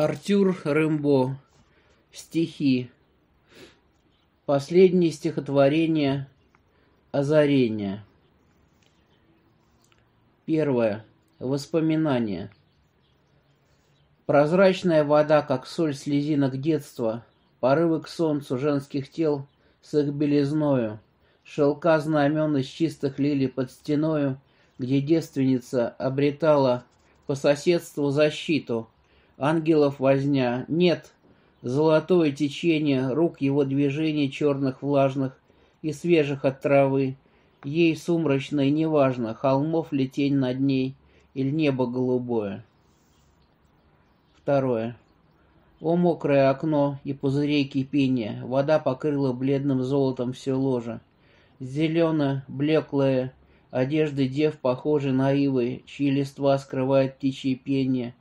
Артюр Рымбо. Стихи. Последнее стихотворение «Озарение». Первое. Воспоминания. Прозрачная вода, как соль слезинок детства, Порывы к солнцу женских тел с их белизною, Шелка знамен из чистых лилий под стеною, Где девственница обретала по соседству защиту — ангелов возня. Нет, золотое течение рук его движений черных, влажных и свежих от травы. Ей сумрачной неважно, холмов ли тень над ней, или небо голубое. Второе. О, мокрое окно и пузырей кипения! Вода покрыла бледным золотом все ложе. зеленое блеклое, одежды дев похожи на ивы, чьи листва скрывают птичье пение,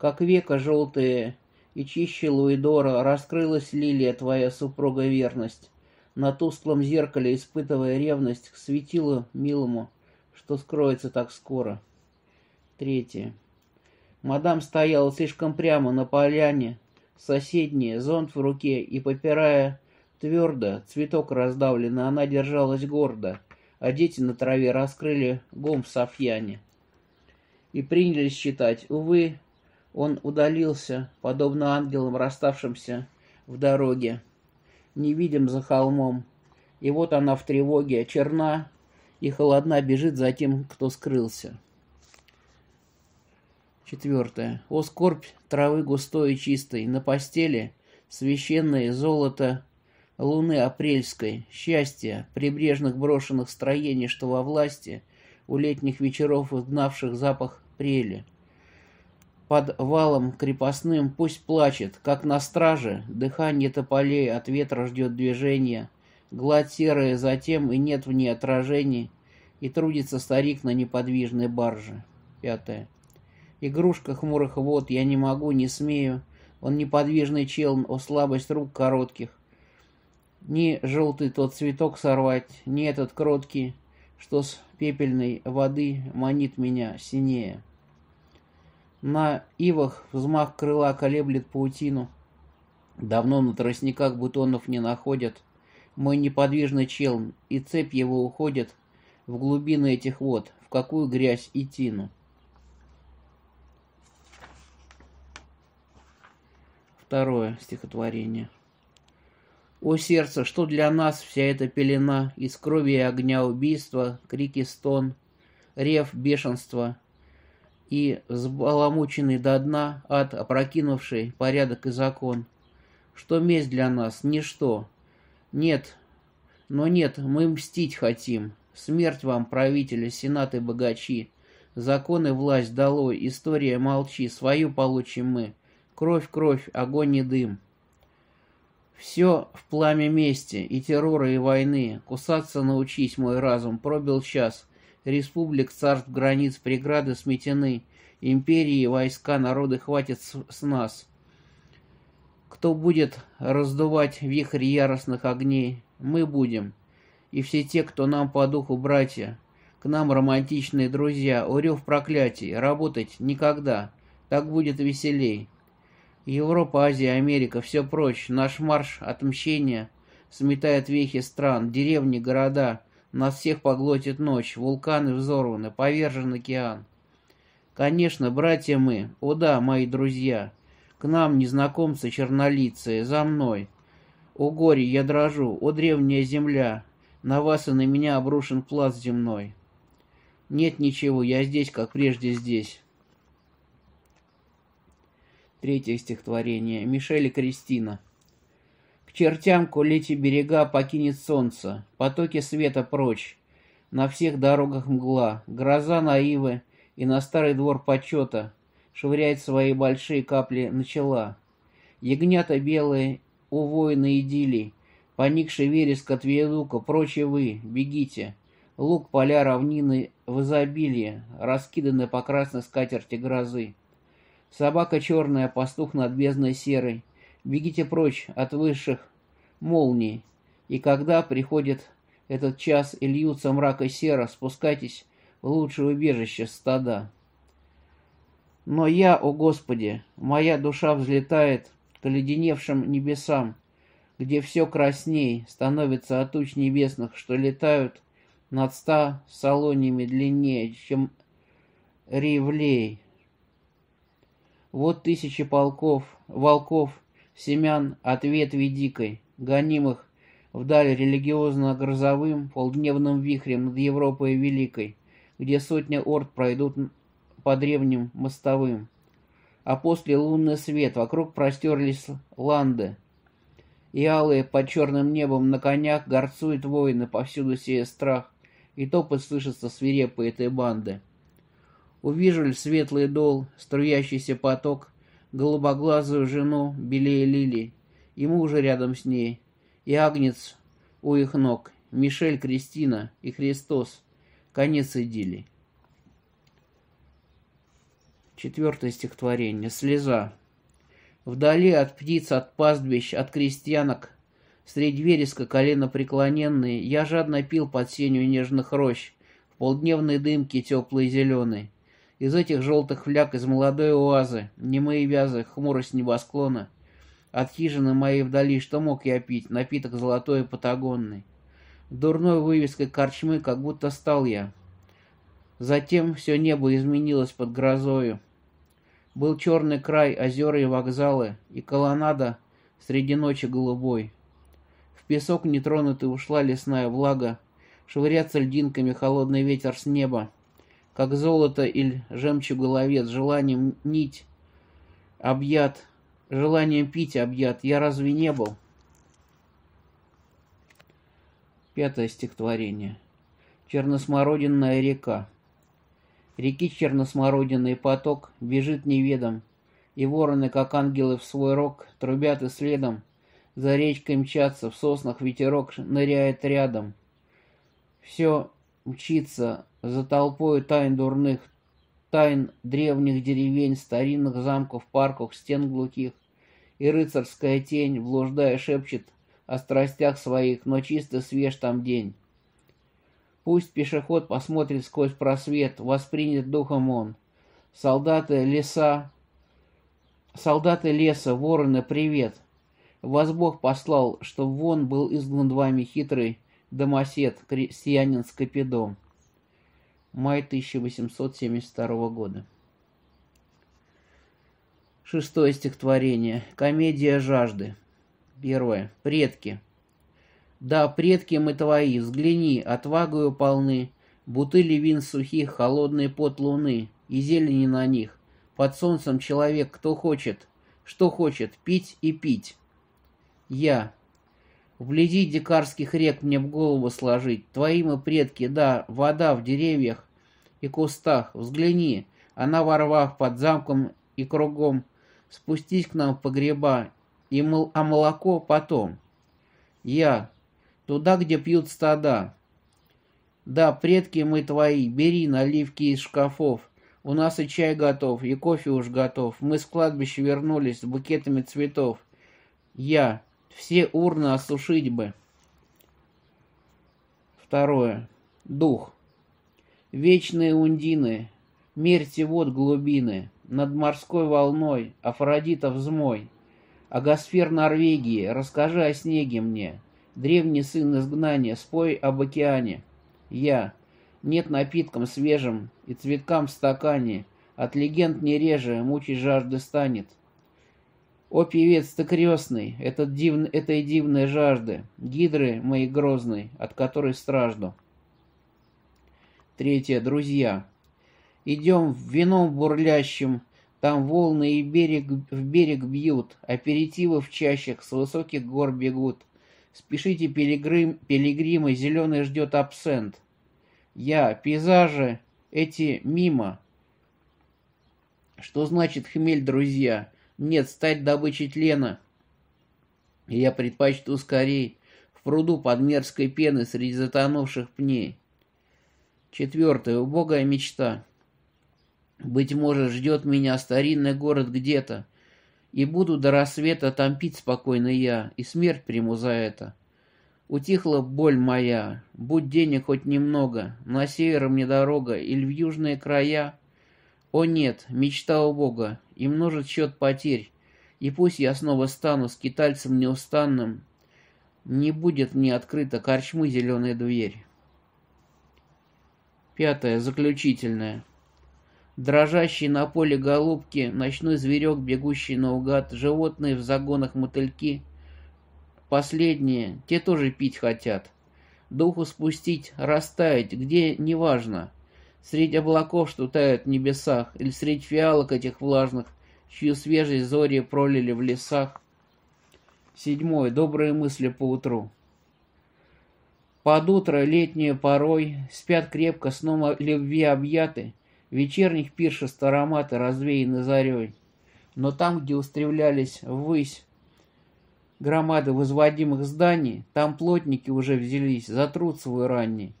как века желтые, и чище Луидора раскрылась лилия твоя супруга верность. На тусклом зеркале, испытывая ревность, к светилу милому, что скроется так скоро. Третье. Мадам стояла слишком прямо на поляне, соседние, зонт в руке, и, попирая твердо, цветок раздавленный, она держалась гордо, а дети на траве раскрыли гом в софьяне. И принялись считать, увы, он удалился, подобно ангелам, расставшимся в дороге, невидим за холмом. И вот она в тревоге, черна и холодна бежит за тем, кто скрылся. Четвертое. О скорбь травы густой и чистой, на постели священное золото луны апрельской, счастье прибрежных брошенных строений, что во власти, у летних вечеров изгнавших запах прели под валом крепостным пусть плачет, как на страже, дыхание тополей от ветра ждет движения, гладь серая затем и нет в ней отражений, и трудится старик на неподвижной барже. Пятое. Игрушка хмурых вод, я не могу, не смею, он неподвижный челн, о слабость рук коротких. Ни желтый тот цветок сорвать, ни этот кроткий, что с пепельной воды манит меня синее. На ивах взмах крыла колеблет паутину. Давно на тростниках бутонов не находят. Мой неподвижный челн, и цепь его уходит в глубины этих вод, в какую грязь и тину. Второе стихотворение. О сердце, что для нас вся эта пелена Из крови и огня убийства, крики стон, Рев бешенства, и взбаламученный до дна ад, опрокинувший порядок и закон, что месть для нас — ничто. Нет, но нет, мы мстить хотим. Смерть вам, правители, сенаты, богачи. законы, власть долой, история молчи, свою получим мы. Кровь, кровь, огонь и дым. Все в пламя мести и террора, и войны. Кусаться научись, мой разум, пробил час республик, царств, границ, преграды сметены, империи, войска, народы хватит с, с нас. Кто будет раздувать вихрь яростных огней? Мы будем. И все те, кто нам по духу братья, к нам романтичные друзья, урев проклятий, работать никогда, так будет веселей. Европа, Азия, Америка, все прочь, наш марш отмщения сметает вехи стран, деревни, города — нас всех поглотит ночь, вулканы взорваны, повержен океан. Конечно, братья мы, о да, мои друзья, к нам, незнакомцы чернолицые, за мной. О горе я дрожу, о древняя земля, на вас и на меня обрушен пласт земной. Нет ничего, я здесь, как прежде здесь. Третье стихотворение. Мишель и Кристина. К чертям кулите берега покинет солнце, потоки света прочь. На всех дорогах мгла, гроза наивы и на старый двор почета швыряет свои большие капли начала. Ягнята белые, у воина идили, поникший вереск от виадука, прочие вы, бегите. Лук, поля, равнины в изобилии, раскиданы по красной скатерти грозы. Собака черная, пастух над бездной серой, Бегите прочь от высших молний, и когда приходит этот час и льются мрак и сера, спускайтесь в лучшее убежище стада. Но я, о Господи, моя душа взлетает к леденевшим небесам, где все красней становится от туч небесных, что летают над ста салонями длиннее, чем ревлей. Вот тысячи полков, волков семян от ветви дикой, гонимых вдаль религиозно-грозовым полдневным вихрем над Европой Великой, где сотни орд пройдут по древним мостовым. А после лунный свет вокруг простерлись ланды, и алые под черным небом на конях горцуют воины, повсюду сея страх, и топот слышится свирепой этой банды. Увижу ли светлый дол, струящийся поток, голубоглазую жену белее лили, и мужа рядом с ней, и агнец у их ног, Мишель, Кристина и Христос. Конец идиллии. Четвертое стихотворение. Слеза. Вдали от птиц, от пастбищ, от крестьянок, Средь вереска колено преклоненные, Я жадно пил под сенью нежных рощ, В полдневной дымке теплой зеленой из этих желтых фляг из молодой оазы, немые вязы, хмурость небосклона, от хижины моей вдали, что мог я пить, напиток золотой и патагонный. Дурной вывеской корчмы как будто стал я. Затем все небо изменилось под грозою. Был черный край, озера и вокзалы, и колоннада среди ночи голубой. В песок нетронутый ушла лесная влага, швыряться льдинками холодный ветер с неба, как золото или ловец желанием нить объят, желанием пить объят. Я разве не был? Пятое стихотворение. Черносмородинная река. Реки черносмородиный поток бежит неведом, И вороны, как ангелы в свой рог, трубят и следом, За речкой мчатся, в соснах ветерок ныряет рядом. Все мчится за толпой тайн дурных, тайн древних деревень, старинных замков, парков, стен глухих. И рыцарская тень, блуждая, шепчет о страстях своих, но чисто свеж там день. Пусть пешеход посмотрит сквозь просвет, воспринят духом он. Солдаты леса, солдаты леса, вороны, привет! Вас Бог послал, чтоб вон был изгнан вами хитрый, Домосед, крестьянин Скопидом. Май 1872 года. Шестое стихотворение. Комедия жажды. Первое. Предки. Да, предки мы твои, взгляни, отвагою полны, Бутыли вин сухих, холодный пот луны, И зелени на них. Под солнцем человек, кто хочет, что хочет, пить и пить. Я, Вблизи дикарских рек мне в голову сложить. Твои мы предки, да, вода в деревьях и кустах. Взгляни, она во рвах под замком и кругом. Спустись к нам в погреба, и мол, а молоко потом. Я. Туда, где пьют стада. Да, предки мы твои, бери наливки из шкафов. У нас и чай готов, и кофе уж готов. Мы с кладбища вернулись с букетами цветов. Я. Все урны осушить бы. Второе. Дух. Вечные ундины, мерьте вод глубины, над морской волной, Афродита взмой. А Гасфер Норвегии, расскажи о снеге мне, древний сын изгнания, спой об океане. Я. Нет напиткам свежим и цветкам в стакане, от легенд не реже мучить жажды станет. О, певец ты крестный, этот дивн, этой дивной жажды, гидры моей грозной, от которой стражду. Третье, друзья. Идем в вином бурлящим, там волны и берег, в берег бьют, аперитивы в чащах с высоких гор бегут. Спешите, пилигрим, пилигримы, зеленый ждет абсент. Я, пейзажи, эти мимо. Что значит хмель, друзья? Нет, стать добычей тлена. Я предпочту скорей в пруду под мерзкой пеной среди затонувших пней. Четвертая Убогая мечта. Быть может, ждет меня старинный город где-то, и буду до рассвета там пить спокойно я, и смерть приму за это. Утихла боль моя, будь денег хоть немного, на север мне дорога или в южные края. О нет, мечта у Бога, и множит счет потерь. И пусть я снова стану скитальцем неустанным, не будет мне открыта корчмы зеленая дверь. Пятое, заключительное. Дрожащий на поле голубки, ночной зверек, бегущий наугад, животные в загонах мотыльки. Последние, те тоже пить хотят. Духу спустить, растаять, где, неважно. Средь облаков, что тают в небесах, Или средь фиалок этих влажных, Чью свежесть зори пролили в лесах. Седьмое. Добрые мысли по утру. Под утро летние порой Спят крепко сном любви объяты, Вечерних пиршеств ароматы развеяны зарей. Но там, где устремлялись ввысь громады возводимых зданий, Там плотники уже взялись за труд свой ранний.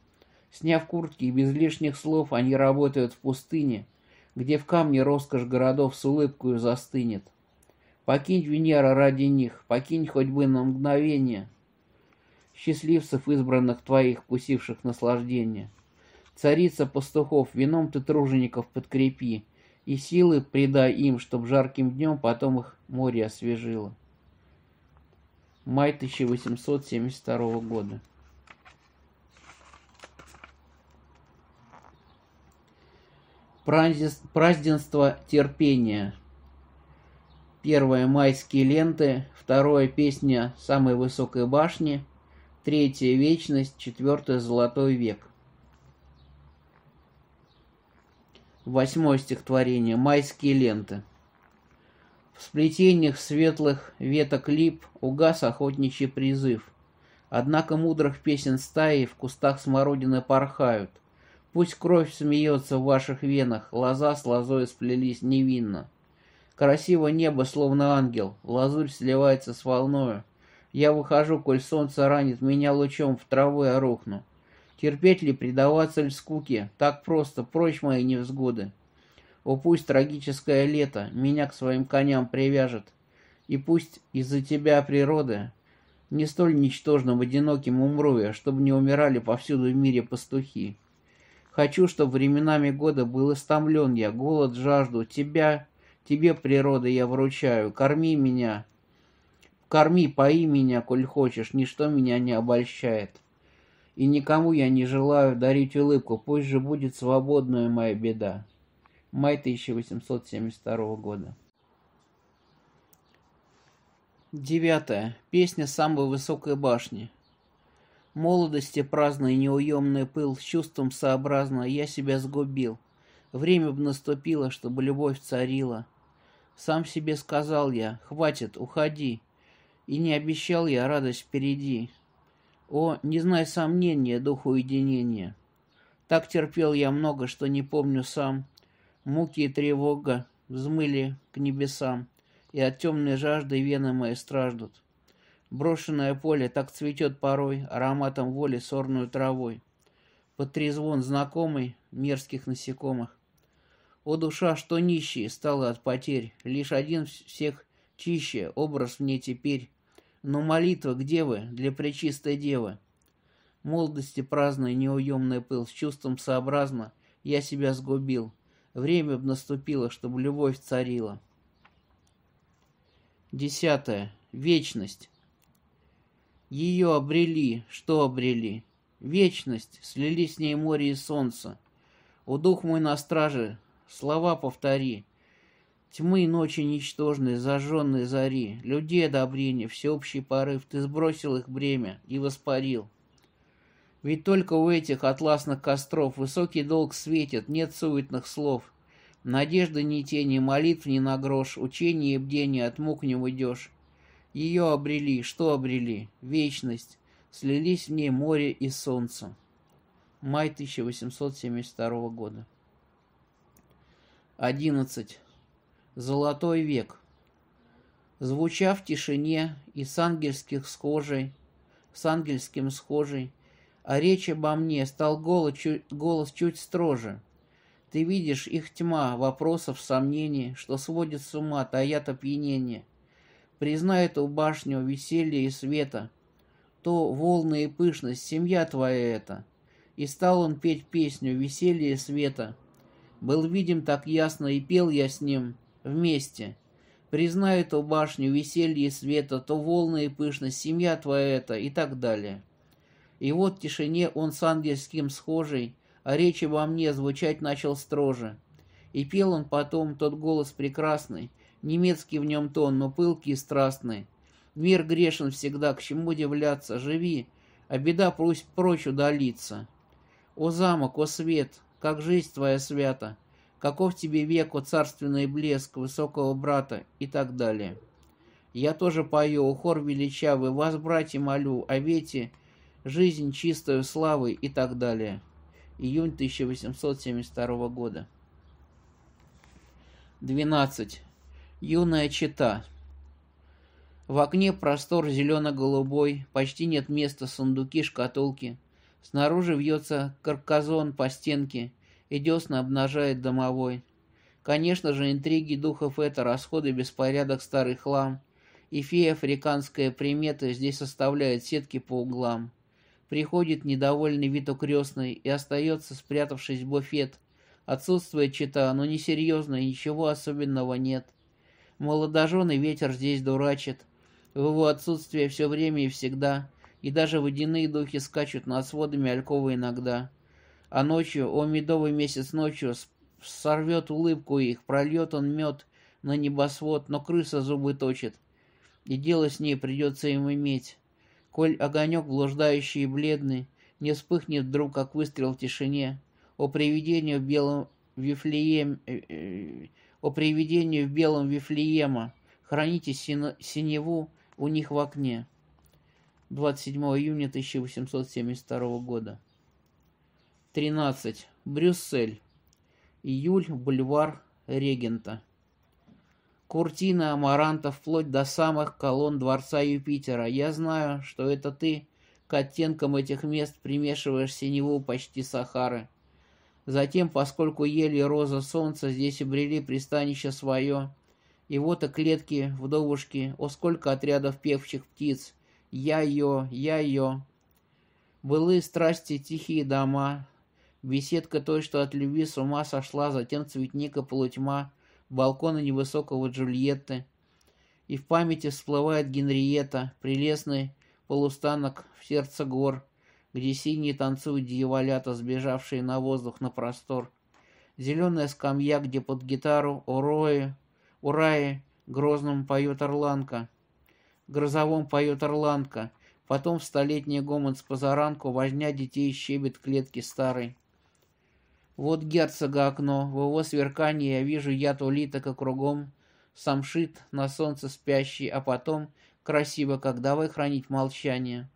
Сняв куртки и без лишних слов, они работают в пустыне, где в камне роскошь городов с улыбкою застынет. Покинь Венера ради них, покинь хоть бы на мгновение счастливцев избранных твоих, вкусивших наслаждение. Царица пастухов, вином ты тружеников подкрепи, и силы придай им, чтоб жарким днем потом их море освежило. Май 1872 года. празденство терпения. Первое – майские ленты, второе – песня самой высокой башни, третье – вечность, четвертое – золотой век. Восьмое стихотворение «Майские ленты». В сплетениях светлых веток лип угас охотничий призыв. Однако мудрых песен стаи в кустах смородины порхают – Пусть кровь смеется в ваших венах, лоза с лозой сплелись невинно. Красиво небо, словно ангел, лазурь сливается с волною. Я выхожу, коль солнце ранит меня лучом, в траву я рухну. Терпеть ли, предаваться ли скуке, так просто, прочь мои невзгоды. О, пусть трагическое лето меня к своим коням привяжет, и пусть из-за тебя природа не столь ничтожным, одиноким умру я, чтобы не умирали повсюду в мире пастухи. Хочу, чтобы временами года был истомлен я, голод жажду тебя, тебе, природа, я вручаю, корми меня, корми, пои меня, коль хочешь, ничто меня не обольщает. И никому я не желаю дарить улыбку, пусть же будет свободная моя беда. Май 1872 года. Девятое. Песня самой высокой башни. Молодости праздный неуемный пыл, с чувством сообразно я себя сгубил. Время б наступило, чтобы любовь царила. Сам себе сказал я, хватит, уходи. И не обещал я радость впереди. О, не знай сомнения, дух уединения. Так терпел я много, что не помню сам. Муки и тревога взмыли к небесам, И от темной жажды вены мои страждут. Брошенное поле так цветет порой ароматом воли сорную травой. Под трезвон знакомый мерзких насекомых. О душа, что нищие стала от потерь, Лишь один всех чище образ мне теперь. Но молитва где вы для пречистой девы? Молодости праздный неуемный пыл, С чувством сообразно я себя сгубил. Время б наступило, чтобы любовь царила. Десятое. Вечность. Ее обрели, что обрели? Вечность, слились с ней море и солнце. О, дух мой на страже, слова повтори. Тьмы и ночи ничтожные, зажженные зари, Людей одобрения, всеобщий порыв, Ты сбросил их бремя и воспарил. Ведь только у этих атласных костров Высокий долг светит, нет суетных слов. Надежды ни тени, молитв ни на грош, Учение и бдение от мук не уйдешь. Ее обрели, что обрели? Вечность. Слились в ней море и солнце. Май 1872 года. 11. Золотой век. Звуча в тишине и с ангельских схожей, с ангельским схожей, а речь обо мне стал голос чуть, голос чуть строже. Ты видишь их тьма вопросов, сомнений, что сводит с ума таят опьянение. Признай эту башню веселья и света, то волны и пышность, семья твоя это. И стал он петь песню веселья и света. Был видим так ясно, и пел я с ним вместе. Признай эту башню веселья и света, то волны и пышность, семья твоя это, и так далее. И вот в тишине он с ангельским схожий, а речи обо мне звучать начал строже. И пел он потом тот голос прекрасный, немецкий в нем тон, но пылкий и страстный. Мир грешен всегда, к чему удивляться, живи, а беда пусть прочь удалится. О замок, о свет, как жизнь твоя свята, каков тебе век, о царственный блеск высокого брата и так далее. Я тоже пою, о хор величавый, вас, братья, молю, о вете, жизнь чистую славы и так далее. Июнь 1872 года. 12. Юная чита. В окне простор зелено-голубой, почти нет места сундуки, шкатулки. Снаружи вьется карказон по стенке, и десна обнажает домовой. Конечно же, интриги духов — это расходы, беспорядок, старый хлам. И фея африканская примета здесь составляет сетки по углам. Приходит недовольный вид у и остается, спрятавшись в буфет. Отсутствует чита, но несерьезно, и ничего особенного нет — Молодожен ветер здесь дурачит. В его отсутствие все время и всегда. И даже водяные духи скачут над сводами Алькова иногда. А ночью, о медовый месяц ночью, сорвет улыбку их, прольет он мед на небосвод, но крыса зубы точит. И дело с ней придется им иметь. Коль огонек блуждающий и бледный, не вспыхнет вдруг, как выстрел в тишине. О привидении в белом вифлееме... Э, э, о привидении в белом Вифлеема, храните синеву у них в окне. 27 июня 1872 года. 13. Брюссель. Июль, бульвар Регента. Куртина амаранта вплоть до самых колонн дворца Юпитера. Я знаю, что это ты к оттенкам этих мест примешиваешь синеву почти Сахары. Затем, поскольку ели роза солнца здесь обрели пристанище свое, и вот и клетки, вдовушки, о сколько отрядов певчих птиц, я-йо, я-йо. Былые страсти, тихие дома, беседка той, что от любви с ума сошла, затем цветника полутьма, балкона невысокого Джульетты. И в памяти всплывает Генриетта, прелестный полустанок в сердце гор, где синие танцуют дьяволята, сбежавшие на воздух на простор. Зеленая скамья, где под гитару урои, ураи грозным поет орланка. Грозовом поет орланка. Потом в столетний гомон с позаранку возня детей щебет клетки старой. Вот герцога окно, в его сверкании я вижу яд улиток и кругом, самшит на солнце спящий, а потом, красиво, как давай хранить молчание.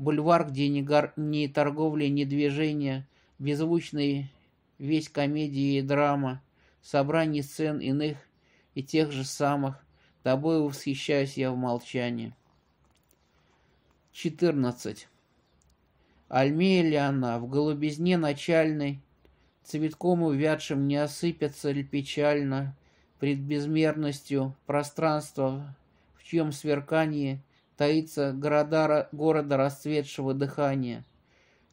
Бульвар, где ни, гор... ни торговли, ни движения, беззвучный весь комедии и драма, собрание сцен иных и тех же самых, тобой восхищаюсь я в молчании. 14. Альмея ли она, в голубизне начальной, Цветком увядшим не осыпется ли печально Пред безмерностью пространства, В чьем сверкании таится города, города расцветшего дыхания.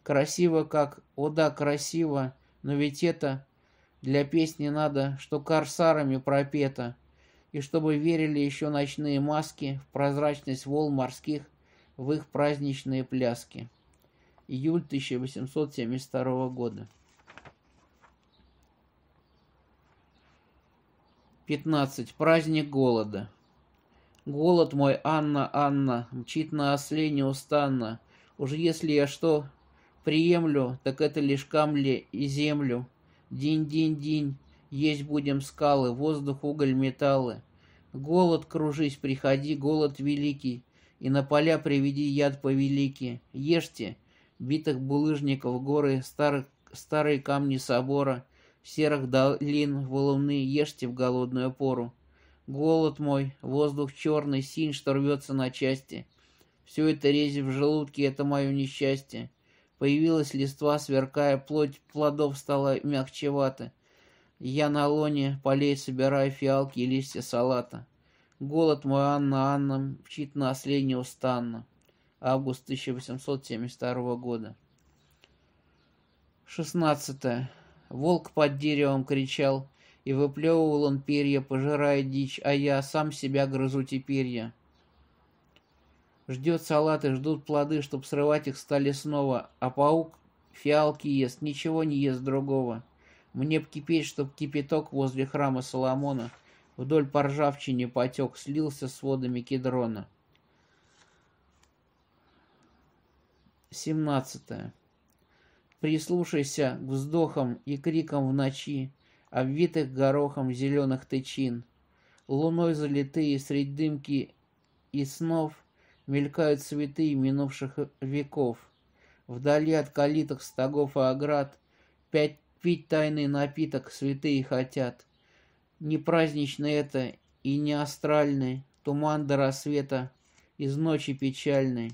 Красиво как, о да, красиво, но ведь это для песни надо, что корсарами пропето, и чтобы верили еще ночные маски в прозрачность волн морских, в их праздничные пляски. Июль 1872 года. 15. Праздник голода. Голод мой, Анна, Анна, мчит на осле неустанно. Уж если я что приемлю, так это лишь камли и землю. Динь-динь-динь, есть будем скалы, воздух, уголь, металлы. Голод, кружись, приходи, голод великий, и на поля приведи яд повелики. Ешьте, битых булыжников горы, старых, старые камни собора, серых долин, валуны, ешьте в голодную пору. Голод мой, воздух черный, синь, что рвется на части. Все это рези в желудке, это мое несчастье. Появилась листва, сверкая, плоть плодов стала мягчевато. Я на лоне полей собираю фиалки и листья салата. Голод мой, Анна, Анна, мчит на осле неустанно. Август 1872 года. 16. Волк под деревом кричал — и выплевывал он перья, пожирая дичь, а я сам себя грызу те перья. Ждет салаты, ждут плоды, чтоб срывать их стали снова, а паук фиалки ест, ничего не ест другого. Мне б кипеть, чтоб кипяток возле храма Соломона вдоль по ржавчине потек, слился с водами кедрона. 17. Прислушайся к вздохам и крикам в ночи, обвитых горохом зеленых тычин. Луной залитые средь дымки и снов мелькают цветы минувших веков. Вдали от калиток, стогов и оград пять пить тайный напиток святые хотят. Не праздничный это и не астральный, туман до рассвета, из ночи печальный.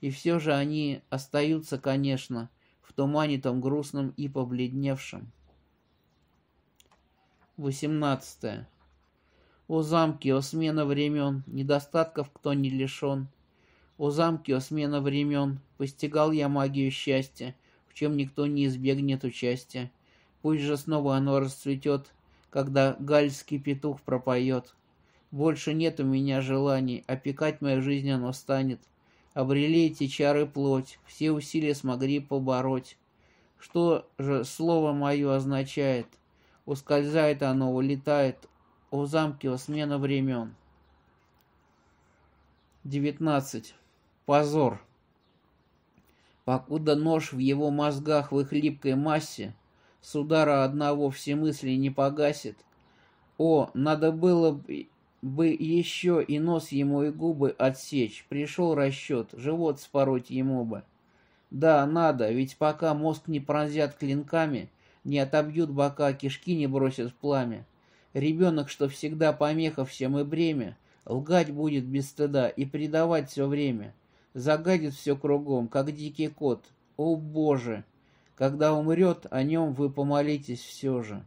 И все же они остаются, конечно, в тумане том грустном и побледневшем. 18. О замке, о смена времен, недостатков кто не лишен. О замке, о смена времен, постигал я магию счастья, в чем никто не избегнет участия. Пусть же снова оно расцветет, когда гальский петух пропоет. Больше нет у меня желаний, опекать мою жизнь оно станет. Обрели эти чары плоть, все усилия смогли побороть. Что же слово мое означает — Ускользает а оно, улетает. У замкива смена времен. 19. Позор. Покуда нож в его мозгах в их липкой массе, с удара одного все мысли не погасит. О, надо было бы, бы еще и нос ему и губы отсечь. Пришел расчет, живот спороть ему бы. Да, надо, ведь пока мозг не пронзят клинками — не отобьют бока, кишки не бросят в пламя. Ребенок, что всегда помеха всем и бремя, лгать будет без стыда и предавать все время. Загадит все кругом, как дикий кот. О, Боже! Когда умрет, о нем вы помолитесь все же.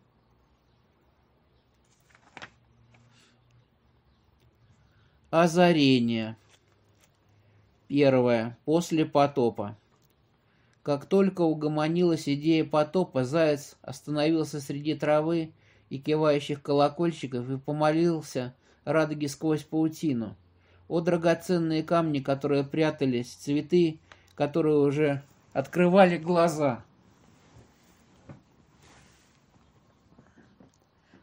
Озарение. Первое. После потопа. Как только угомонилась идея потопа, заяц остановился среди травы и кивающих колокольчиков и помолился радуги сквозь паутину. О драгоценные камни, которые прятались, цветы, которые уже открывали глаза.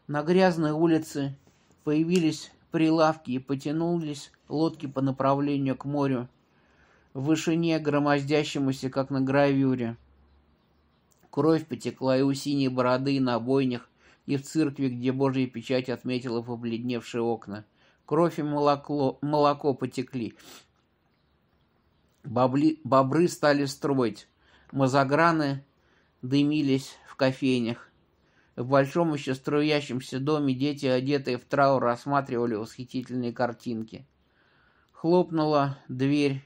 На грязной улице появились прилавки и потянулись лодки по направлению к морю в вышине, громоздящемуся, как на гравюре. Кровь потекла и у синей бороды, и на бойнях, и в церкви, где Божья печать отметила побледневшие окна. Кровь и молоко, молоко потекли. Бобли, бобры стали строить. Мазограны дымились в кофейнях. В большом еще струящемся доме дети, одетые в траур, рассматривали восхитительные картинки. Хлопнула дверь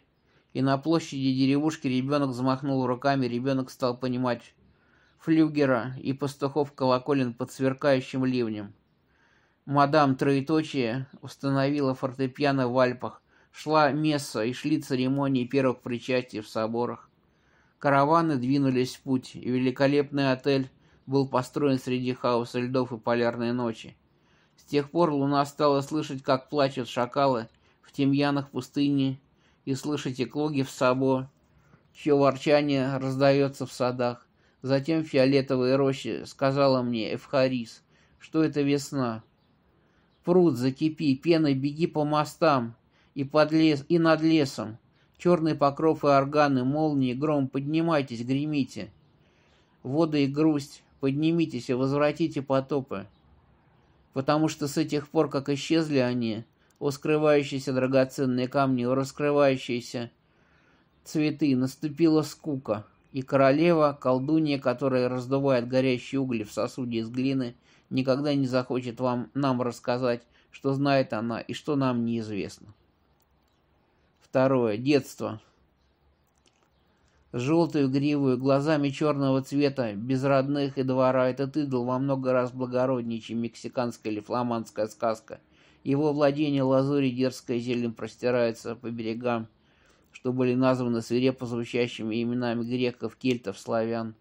и на площади деревушки ребенок взмахнул руками, ребенок стал понимать флюгера и пастухов колоколин под сверкающим ливнем. Мадам Троеточие установила фортепиано в Альпах, шла месса и шли церемонии первых причастий в соборах. Караваны двинулись в путь, и великолепный отель был построен среди хаоса льдов и полярной ночи. С тех пор луна стала слышать, как плачут шакалы в тимьянах пустыни и слышите клоги в сабо, чье ворчание раздается в садах. Затем фиолетовые рощи сказала мне Эвхарис, что это весна. Пруд, закипи, пеной беги по мостам и, под лес, и над лесом. Черный покров и органы, молнии, гром, поднимайтесь, гремите. Воды и грусть, поднимитесь и возвратите потопы. Потому что с этих пор, как исчезли они, — о скрывающиеся драгоценные камни, о раскрывающиеся цветы, наступила скука, и королева, колдунья, которая раздувает горящие угли в сосуде из глины, никогда не захочет вам нам рассказать, что знает она и что нам неизвестно. Второе. Детство. С желтую гривую, глазами черного цвета, без родных и двора этот идол во много раз благороднее, чем мексиканская или фламандская сказка – его владение лазури дерзкая зелень простирается по берегам, что были названы свирепо звучащими именами греков, кельтов, славян.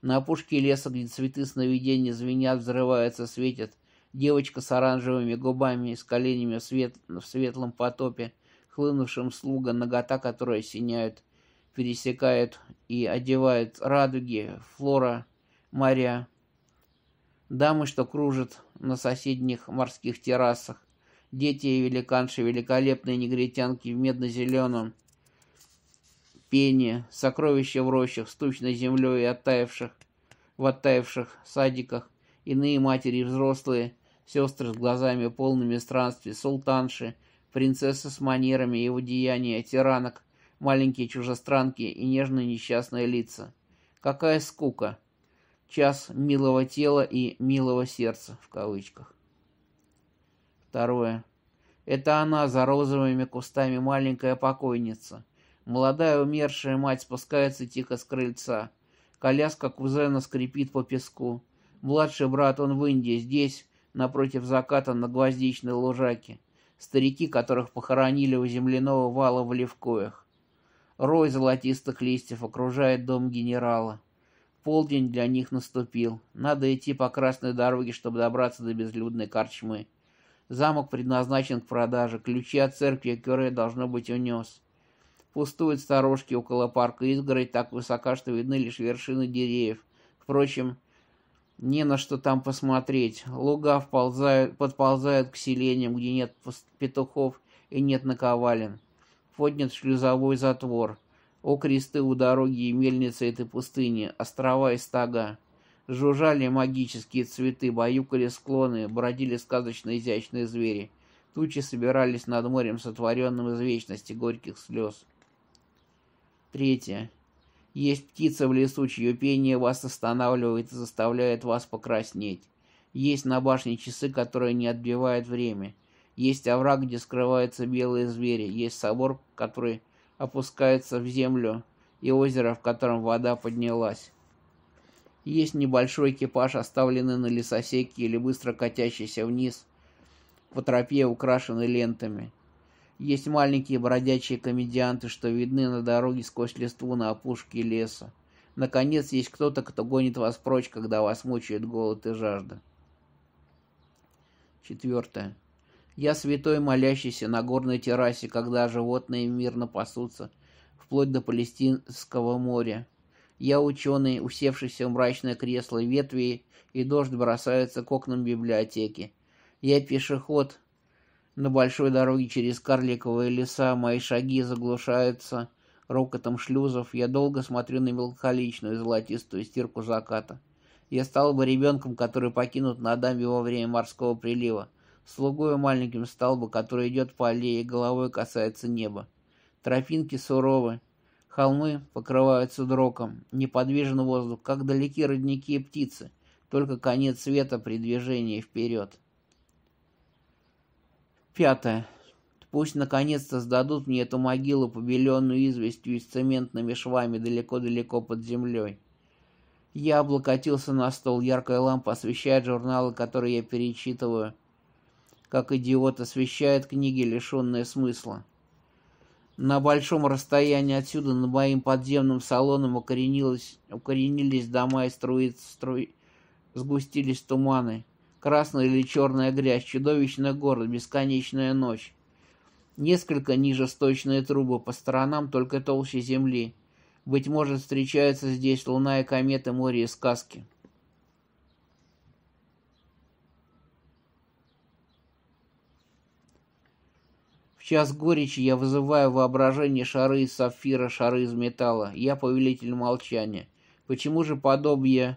На опушке леса, где цветы сновидения звенят, взрываются, светят, девочка с оранжевыми губами и с коленями в, свет... в светлом потопе, хлынувшим слуга, нагота, которые синяют, пересекают и одевают радуги, флора, моря. Дамы, что кружат на соседних морских террасах, дети и великанши, великолепные негритянки в медно-зеленом пене, сокровища в рощах, стучной землей и оттаивших, в оттаивших садиках, иные матери и взрослые, сестры с глазами полными странствий, султанши, принцессы с манерами и одеяния, тиранок, маленькие чужестранки и нежные несчастные лица. Какая скука! Час милого тела и милого сердца, в кавычках. Второе. Это она за розовыми кустами маленькая покойница. Молодая умершая мать спускается тихо с крыльца. Коляска кузена скрипит по песку. Младший брат, он в Индии, здесь, напротив заката на гвоздичной лужаке. Старики, которых похоронили у земляного вала в Левкоях. Рой золотистых листьев окружает дом генерала. Полдень для них наступил. Надо идти по красной дороге, чтобы добраться до безлюдной корчмы. Замок предназначен к продаже. Ключи от церкви Кюре, должно быть, унес. Пустуют сторожки около парка. Изгородь так высока, что видны лишь вершины деревьев. Впрочем, не на что там посмотреть. Луга вползают, подползают к селениям, где нет петухов и нет наковален. Поднят шлюзовой затвор. О кресты у дороги и мельницы этой пустыни, острова и стага. Жужжали магические цветы, баюкали склоны, бродили сказочно изящные звери. Тучи собирались над морем, сотворенным из вечности горьких слез. Третье. Есть птица в лесу, чье пение вас останавливает и заставляет вас покраснеть. Есть на башне часы, которые не отбивают время. Есть овраг, где скрываются белые звери. Есть собор, который опускается в землю, и озеро, в котором вода поднялась. Есть небольшой экипаж, оставленный на лесосеке или быстро катящийся вниз по тропе, украшенный лентами. Есть маленькие бродячие комедианты, что видны на дороге сквозь листву на опушке леса. Наконец, есть кто-то, кто гонит вас прочь, когда вас мучает голод и жажда. Четвертое. Я святой, молящийся на горной террасе, когда животные мирно пасутся, вплоть до Палестинского моря. Я ученый, усевшийся в мрачное кресло ветви, и дождь бросается к окнам библиотеки. Я пешеход. На большой дороге через карликовые леса мои шаги заглушаются рокотом шлюзов. Я долго смотрю на мелколичную золотистую стирку заката. Я стал бы ребенком, который покинут на дамбе во время морского прилива. Слугою маленьким стал бы, который идет по аллее и головой касается неба. Тропинки суровы, Холмы покрываются дроком, неподвижен воздух, как далеки родники и птицы, только конец света при движении вперед. Пятое. Пусть наконец-то сдадут мне эту могилу, побеленную известью и с цементными швами далеко-далеко под землей. Я облокотился на стол, яркая лампа освещает журналы, которые я перечитываю, как идиот освещает книги, лишенные смысла. На большом расстоянии отсюда над моим подземным салоном укоренились дома и струи, струи, сгустились туманы. Красная или черная грязь, чудовищная город, бесконечная ночь. Несколько ниже сточные трубы, по сторонам только толще земли. Быть может, встречаются здесь луна и кометы, море и сказки. В час горечи я вызываю воображение шары из сапфира, шары из металла. Я повелитель молчания. Почему же подобие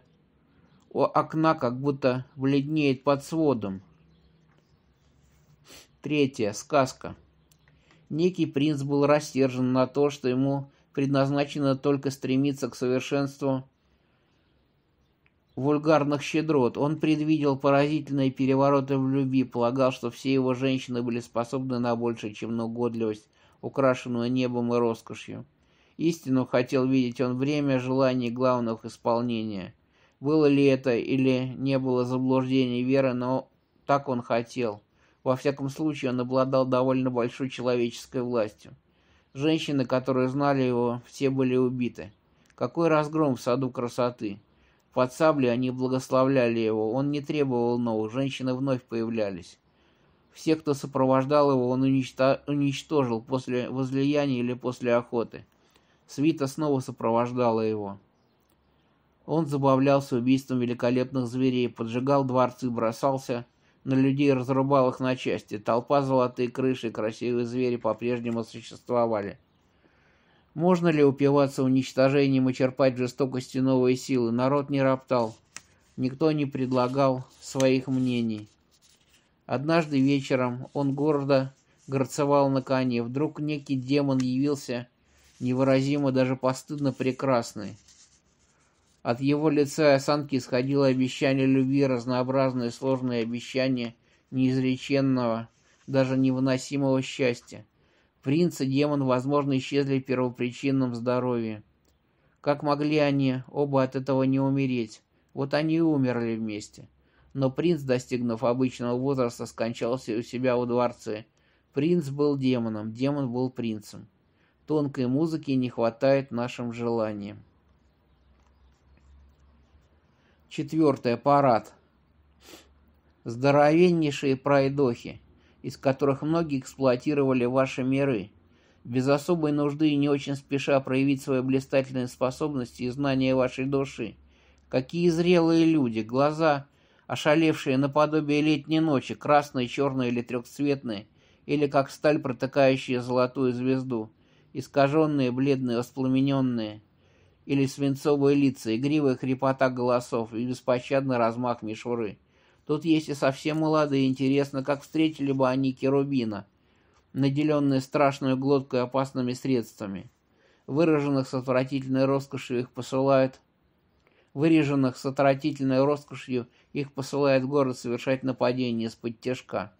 о окна как будто бледнеет под сводом? Третья сказка. Некий принц был рассержен на то, что ему предназначено только стремиться к совершенству вульгарных щедрот. Он предвидел поразительные перевороты в любви, полагал, что все его женщины были способны на больше, чем на угодливость, украшенную небом и роскошью. Истину хотел видеть он время желаний главных исполнения. Было ли это или не было заблуждений веры, но так он хотел. Во всяком случае, он обладал довольно большой человеческой властью. Женщины, которые знали его, все были убиты. Какой разгром в саду красоты! Под саблей они благословляли его, он не требовал ног, женщины вновь появлялись. Все, кто сопровождал его, он уничтожил после возлияния или после охоты. Свита снова сопровождала его. Он забавлялся убийством великолепных зверей, поджигал дворцы, бросался на людей, разрубал их на части. Толпа золотые крыши и красивые звери по-прежнему существовали. Можно ли упиваться уничтожением и черпать жестокости новые силы? Народ не роптал. Никто не предлагал своих мнений. Однажды вечером он гордо горцевал на коне. Вдруг некий демон явился, невыразимо даже постыдно прекрасный. От его лица и осанки исходило обещание любви, разнообразные сложное обещание неизреченного, даже невыносимого счастья. Принц и демон, возможно, исчезли в первопричинном здоровье. Как могли они оба от этого не умереть? Вот они и умерли вместе. Но принц, достигнув обычного возраста, скончался у себя во дворце. Принц был демоном, демон был принцем. Тонкой музыки не хватает нашим желаниям. Четвертое. Парад. Здоровеннейшие пройдохи из которых многие эксплуатировали ваши миры, без особой нужды и не очень спеша проявить свои блистательные способности и знания вашей души. Какие зрелые люди, глаза, ошалевшие наподобие летней ночи, красные, черные или трехцветные, или как сталь, протыкающая золотую звезду, искаженные, бледные, воспламененные, или свинцовые лица, игривая хрипота голосов и беспощадный размах мишуры. Тут есть и совсем молодые. Интересно, как встретили бы они Керубина, наделенные страшной глоткой опасными средствами. Выраженных с отвратительной роскошью их посылают... Выреженных с отвратительной роскошью их посылает в город совершать нападение с подтяжка.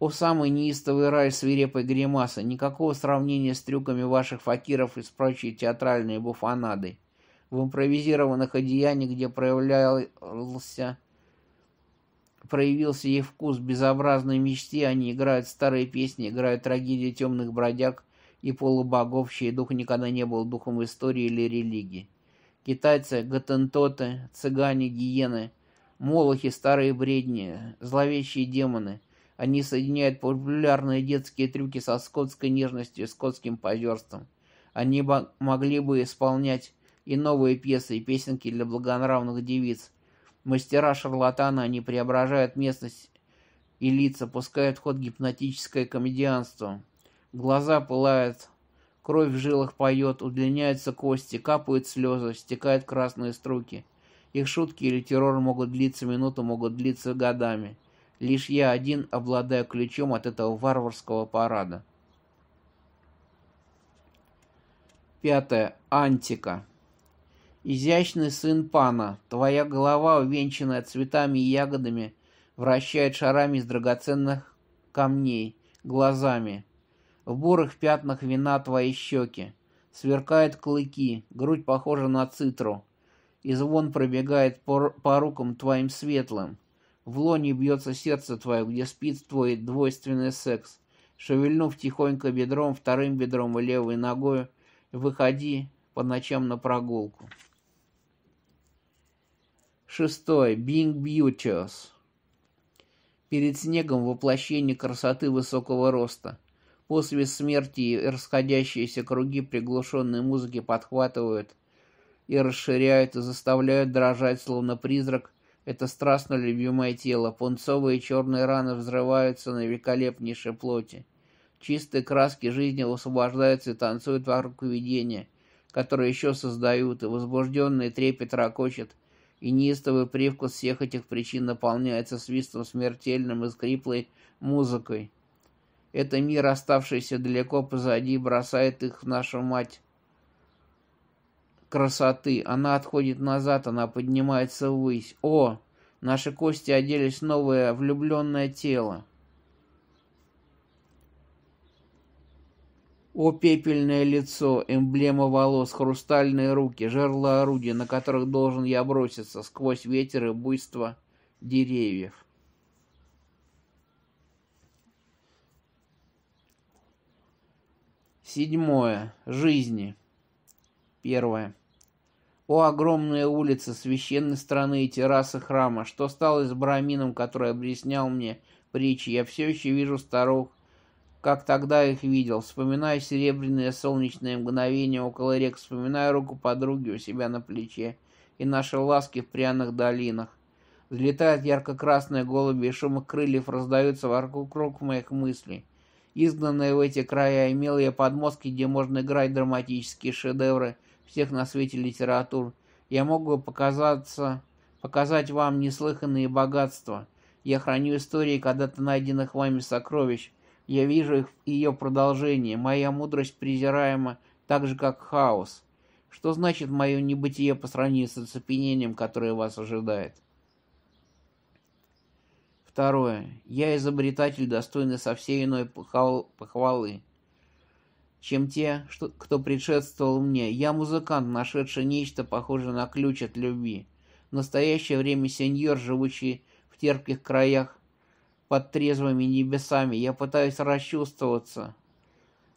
О, самый неистовый рай свирепой гримасы! Никакого сравнения с трюками ваших факиров и с прочей театральной буфонадой. В импровизированных одеяниях, где проявлялся проявился ей вкус безобразной мечты. они играют старые песни, играют трагедии темных бродяг и полубогов, чей дух никогда не был духом истории или религии. Китайцы, готентоты, цыгане, гиены, молохи, старые бредни, зловещие демоны. Они соединяют популярные детские трюки со скотской нежностью и скотским позерством. Они могли бы исполнять и новые пьесы, и песенки для благонравных девиц – Мастера шарлатана, они преображают местность и лица, пускают в ход гипнотическое комедианство. Глаза пылают, кровь в жилах поет, удлиняются кости, капают слезы, стекают красные струки. Их шутки или террор могут длиться минуту, могут длиться годами. Лишь я один обладаю ключом от этого варварского парада. Пятое. Антика. Изящный сын пана, твоя голова, увенчанная цветами и ягодами, вращает шарами из драгоценных камней, глазами. В бурых пятнах вина твои щеки. Сверкают клыки, грудь похожа на цитру. И звон пробегает по, по рукам твоим светлым. В лоне бьется сердце твое, где спит твой двойственный секс. Шевельнув тихонько бедром, вторым бедром и левой ногой, выходи по ночам на прогулку. Шестое. Being Beauteous. Перед снегом воплощение красоты высокого роста. После смерти расходящиеся круги приглушенной музыки подхватывают и расширяют и заставляют дрожать, словно призрак, это страстно любимое тело. Пунцовые черные раны взрываются на великолепнейшей плоти. Чистые краски жизни освобождаются и танцуют вокруг видения, которые еще создают, и возбужденный трепет ракочет – и неистовый привкус всех этих причин наполняется свистом смертельным и скриплой музыкой. Это мир, оставшийся далеко позади, бросает их в нашу мать красоты. Она отходит назад, она поднимается ввысь. О, наши кости оделись в новое влюбленное тело. О, пепельное лицо, эмблема волос, хрустальные руки, жерла орудия, на которых должен я броситься сквозь ветер и буйство деревьев. Седьмое. Жизни. Первое. О, огромные улицы священной страны и террасы храма! Что стало с брамином, который объяснял мне притчи? Я все еще вижу старух как тогда их видел, вспоминая серебряное солнечное мгновение около рек, вспоминая руку подруги у себя на плече и наши ласки в пряных долинах. Взлетают ярко-красные голуби, и шум их крыльев раздаются вокруг моих мыслей. Изгнанные в эти края имелые подмостки, где можно играть драматические шедевры всех на свете литератур, я мог бы показаться, показать вам неслыханные богатства. Я храню истории когда-то найденных вами сокровищ, я вижу их, ее продолжение. Моя мудрость презираема так же, как хаос. Что значит мое небытие по сравнению с оцепенением, которое вас ожидает? Второе. Я изобретатель, достойный со всей иной похвалы, чем те, что, кто предшествовал мне. Я музыкант, нашедший нечто похожее на ключ от любви. В настоящее время сеньор, живущий в терпких краях под трезвыми небесами. Я пытаюсь расчувствоваться,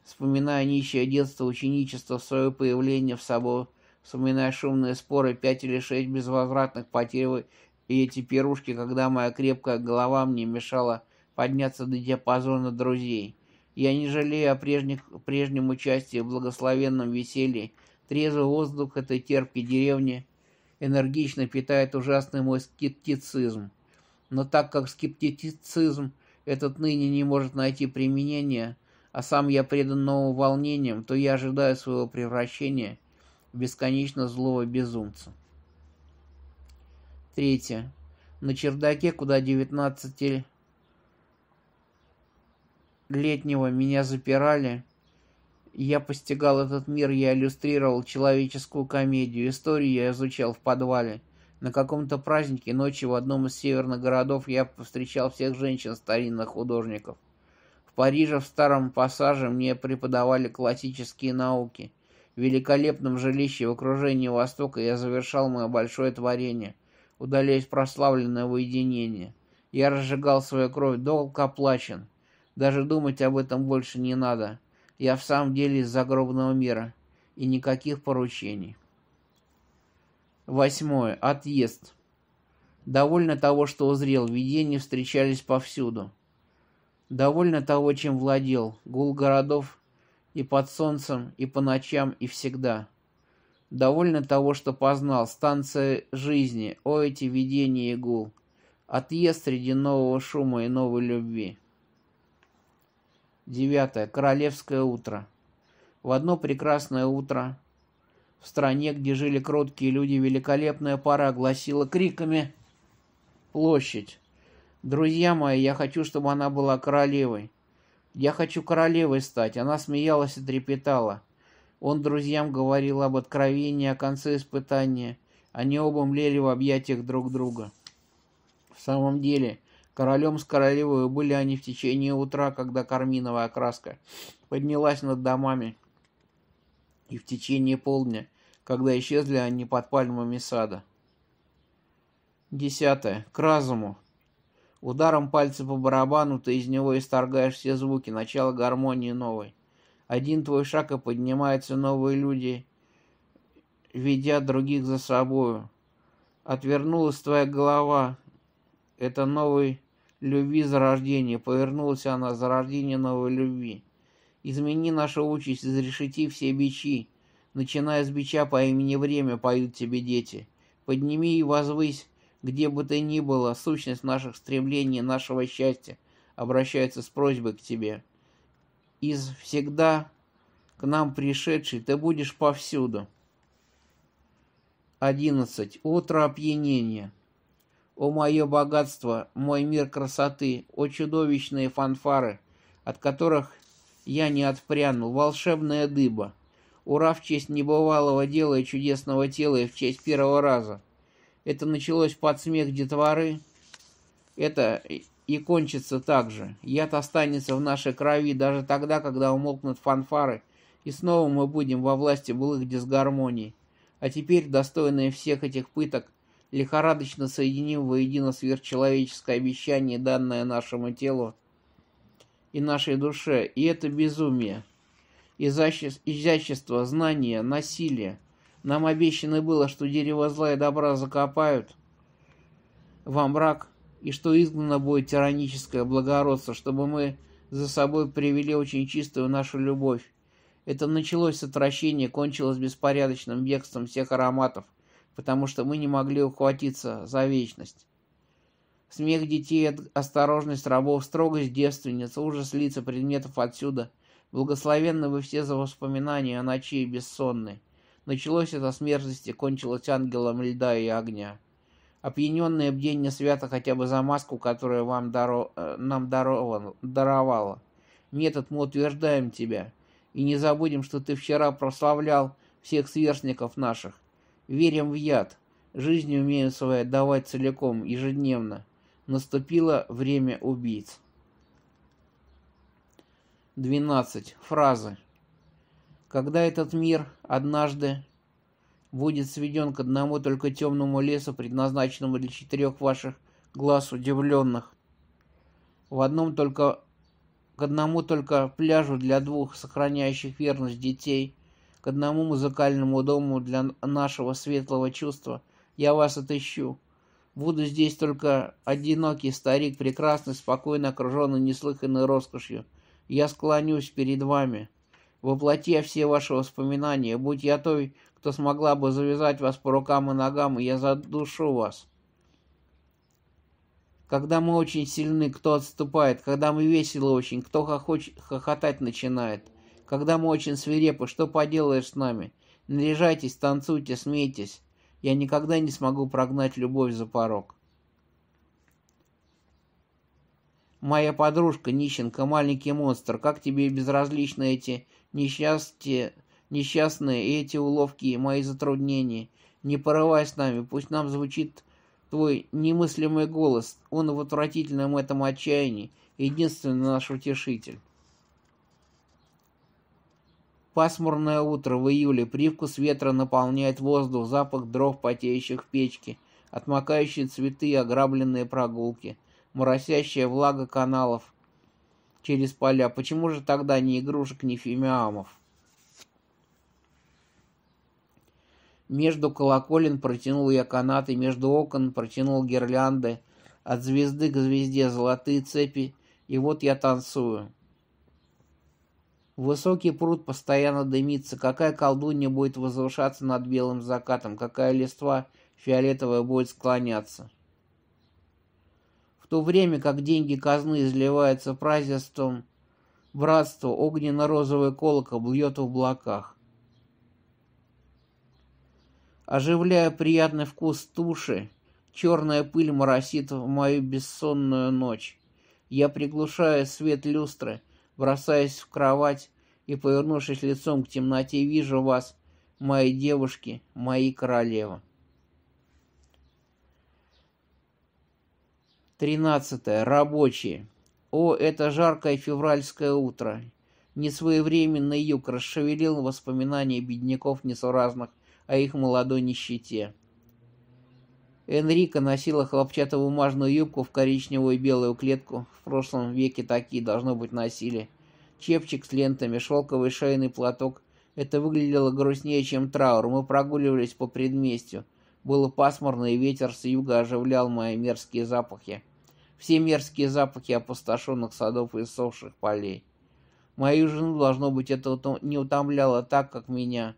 вспоминая нищее детство, ученичество, свое появление в собой, вспоминая шумные споры, пять или шесть безвозвратных потерь и эти пирушки, когда моя крепкая голова мне мешала подняться до диапазона друзей. Я не жалею о прежних, прежнем участии в благословенном веселье. Трезвый воздух этой терпки деревни энергично питает ужасный мой скептицизм но так как скептицизм этот ныне не может найти применения, а сам я предан новым волнениям, то я ожидаю своего превращения в бесконечно злого безумца. Третье. На чердаке, куда 19-летнего меня запирали, я постигал этот мир, я иллюстрировал человеческую комедию, историю я изучал в подвале – на каком-то празднике ночью в одном из северных городов я повстречал всех женщин старинных художников. В Париже в старом пассаже мне преподавали классические науки. В великолепном жилище в окружении Востока я завершал мое большое творение, удаляясь прославленное уединение. Я разжигал свою кровь, долг оплачен. Даже думать об этом больше не надо. Я в самом деле из загробного мира. И никаких поручений. Восьмое. Отъезд. Довольно того, что узрел, видения встречались повсюду. Довольно того, чем владел, гул городов и под солнцем, и по ночам, и всегда. Довольно того, что познал, станция жизни, о эти видения и гул. Отъезд среди нового шума и новой любви. Девятое. Королевское утро. В одно прекрасное утро в стране, где жили кроткие люди, великолепная пара гласила криками «Площадь! Друзья мои, я хочу, чтобы она была королевой. Я хочу королевой стать!» Она смеялась и трепетала. Он друзьям говорил об откровении, о конце испытания. Они оба млели в объятиях друг друга. В самом деле, королем с королевой были они в течение утра, когда карминовая краска поднялась над домами и в течение полдня, когда исчезли они под пальмами сада. Десятое. К разуму. Ударом пальца по барабану ты из него исторгаешь все звуки, начало гармонии новой. Один твой шаг, и поднимаются новые люди, ведя других за собою. Отвернулась твоя голова, это новый любви зарождение, повернулась она, зарождение новой любви. Измени нашу участь, изрешети все бичи. Начиная с бича по имени время поют тебе дети. Подними и возвысь, где бы ты ни было, сущность наших стремлений, нашего счастья обращается с просьбой к тебе. Из всегда к нам пришедший ты будешь повсюду. 11. Утро опьянения. О мое богатство, мой мир красоты, о чудовищные фанфары, от которых я не отпрянул. Волшебная дыба. Ура в честь небывалого дела и чудесного тела и в честь первого раза. Это началось под смех детворы. Это и кончится так же. Яд останется в нашей крови даже тогда, когда умолкнут фанфары, и снова мы будем во власти былых дисгармоний. А теперь, достойные всех этих пыток, лихорадочно соединим воедино сверхчеловеческое обещание, данное нашему телу, и нашей душе, и это безумие, изящество, знание, насилие. Нам обещано было, что дерево зла и добра закопают во мрак, и что изгнано будет тираническое благородство, чтобы мы за собой привели очень чистую нашу любовь. Это началось с отвращения, кончилось беспорядочным бегством всех ароматов, потому что мы не могли ухватиться за вечность. Смех детей, осторожность рабов, строгость девственниц, ужас лица предметов отсюда. Благословенны вы все за воспоминания о ночи бессонной. Началось это с мерзости, кончилось ангелом льда и огня. Опьяненное бдение свято хотя бы за маску, которую вам даро... Э, нам дарован... даровала. Метод мы утверждаем тебя. И не забудем, что ты вчера прославлял всех сверстников наших. Верим в яд. Жизни умею свою давать целиком, ежедневно. Наступило время убийц. 12. Фразы. Когда этот мир однажды будет сведен к одному только темному лесу, предназначенному для четырех ваших глаз удивленных, в одном только к одному только пляжу для двух сохраняющих верность детей, к одному музыкальному дому для нашего светлого чувства, я вас отыщу. Буду здесь только одинокий старик, прекрасный, спокойно окруженный неслыханной роскошью. Я склонюсь перед вами, воплотя все ваши воспоминания. Будь я той, кто смогла бы завязать вас по рукам и ногам, и я задушу вас. Когда мы очень сильны, кто отступает, когда мы весело очень, кто хохоч... хохотать начинает, когда мы очень свирепы, что поделаешь с нами? Наряжайтесь, танцуйте, смейтесь я никогда не смогу прогнать любовь за порог. Моя подружка, нищенка, маленький монстр, как тебе безразличны эти несчастья, несчастные и эти уловки и мои затруднения? Не порывай с нами, пусть нам звучит твой немыслимый голос, он в отвратительном этом отчаянии, единственный наш утешитель. Пасмурное утро в июле, привкус ветра наполняет воздух, запах дров, потеющих в печке, отмокающие цветы и ограбленные прогулки, моросящая влага каналов через поля. Почему же тогда ни игрушек, ни фимиамов? Между колоколин протянул я канаты, между окон протянул гирлянды, от звезды к звезде золотые цепи, и вот я танцую. Высокий пруд постоянно дымится. Какая колдунья будет возвышаться над белым закатом? Какая листва фиолетовая будет склоняться? В то время, как деньги казны изливаются празднеством, братство, огненно-розовый колокол бьет в облаках. Оживляя приятный вкус туши, черная пыль моросит в мою бессонную ночь. Я приглушаю свет люстры, бросаясь в кровать, и, повернувшись лицом к темноте, вижу вас, мои девушки, мои королевы. Тринадцатое. Рабочие. О, это жаркое февральское утро. Несвоевременный юг расшевелил воспоминания бедняков несуразных о их молодой нищете. Энрика носила хлопчатобумажную юбку в коричневую и белую клетку. В прошлом веке такие, должно быть, носили – чепчик с лентами, шелковый шейный платок. Это выглядело грустнее, чем траур. Мы прогуливались по предместью. Было пасмурно, и ветер с юга оживлял мои мерзкие запахи. Все мерзкие запахи опустошенных садов и сохших полей. Мою жену, должно быть, это не утомляло так, как меня.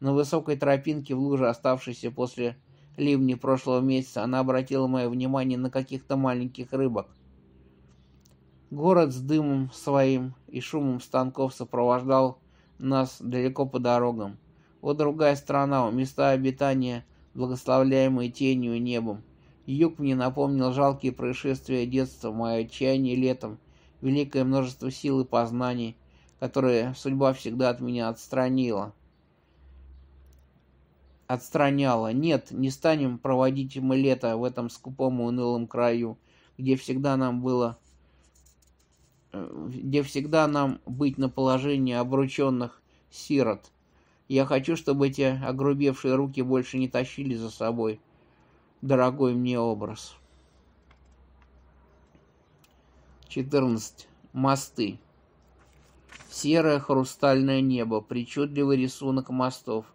На высокой тропинке в луже, оставшейся после ливни прошлого месяца, она обратила мое внимание на каких-то маленьких рыбок, Город с дымом своим и шумом станков сопровождал нас далеко по дорогам. Вот другая страна, места обитания, благословляемые тенью и небом. Юг мне напомнил жалкие происшествия детства, мое отчаяние летом, великое множество сил и познаний, которые судьба всегда от меня отстранила. Отстраняла. Нет, не станем проводить мы лето в этом скупом и унылом краю, где всегда нам было где всегда нам быть на положении обрученных сирот. Я хочу, чтобы эти огрубевшие руки больше не тащили за собой дорогой мне образ. 14. Мосты. Серое хрустальное небо, причудливый рисунок мостов.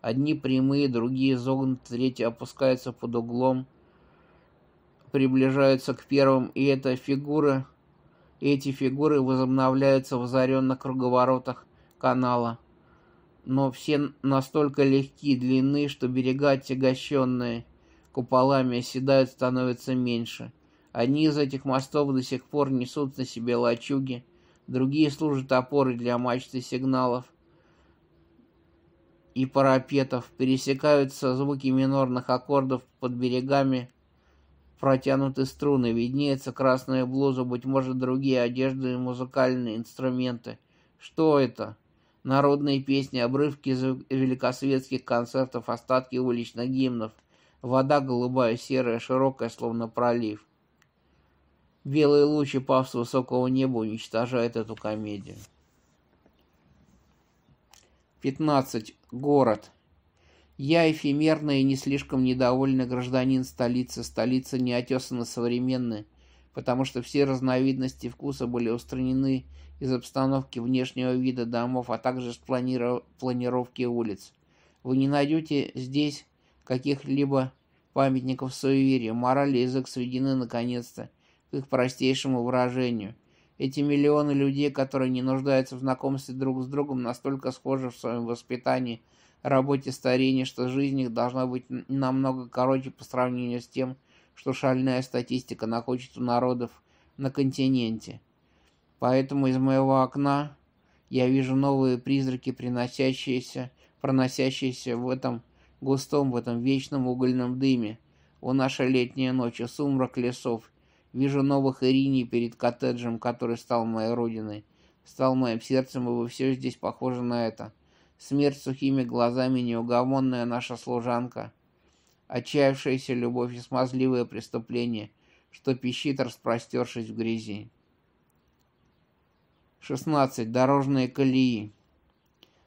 Одни прямые, другие изогнуты, третьи опускаются под углом, приближаются к первым, и эта фигура эти фигуры возобновляются в озаренных круговоротах канала. Но все настолько легки и длинны, что берега, отягощенные куполами, оседают, становятся меньше. Одни из этих мостов до сих пор несут на себе лачуги, другие служат опорой для мачты сигналов и парапетов, пересекаются звуки минорных аккордов под берегами – протянуты струны, виднеется красная блуза, быть может, другие одежды и музыкальные инструменты. Что это? Народные песни, обрывки из великосветских концертов, остатки уличных гимнов. Вода голубая, серая, широкая, словно пролив. Белые лучи, пав с высокого неба, уничтожают эту комедию. 15. Город. Я эфемерный и не слишком недовольный гражданин столицы. Столица неотесана современная, потому что все разновидности вкуса были устранены из обстановки внешнего вида домов, а также с планиров... планировки улиц. Вы не найдете здесь каких-либо памятников суеверия. Мораль и язык сведены наконец-то к их простейшему выражению. Эти миллионы людей, которые не нуждаются в знакомстве друг с другом, настолько схожи в своем воспитании – работе старения, что жизнь их должна быть намного короче по сравнению с тем, что шальная статистика находит у народов на континенте. Поэтому из моего окна я вижу новые призраки, приносящиеся, проносящиеся в этом густом, в этом вечном угольном дыме. у нашей летней ночи сумрак лесов. Вижу новых Ириней перед коттеджем, который стал моей родиной, стал моим сердцем, и все здесь похоже на это смерть сухими глазами неугомонная наша служанка, отчаявшаяся любовь и смазливое преступление, что пищит, распростершись в грязи. 16. Дорожные колеи.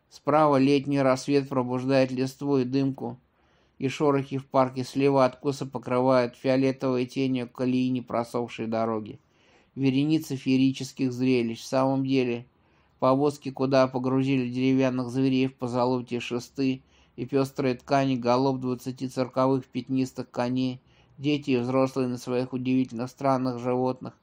Справа летний рассвет пробуждает листву и дымку, и шорохи в парке слева от покрывают фиолетовой тенью колеи непросохшей дороги. Вереница феерических зрелищ. В самом деле, повозки, куда погрузили деревянных зверей в позолоте шесты и пестрые ткани, голов двадцати цирковых пятнистых коней, дети и взрослые на своих удивительно странных животных,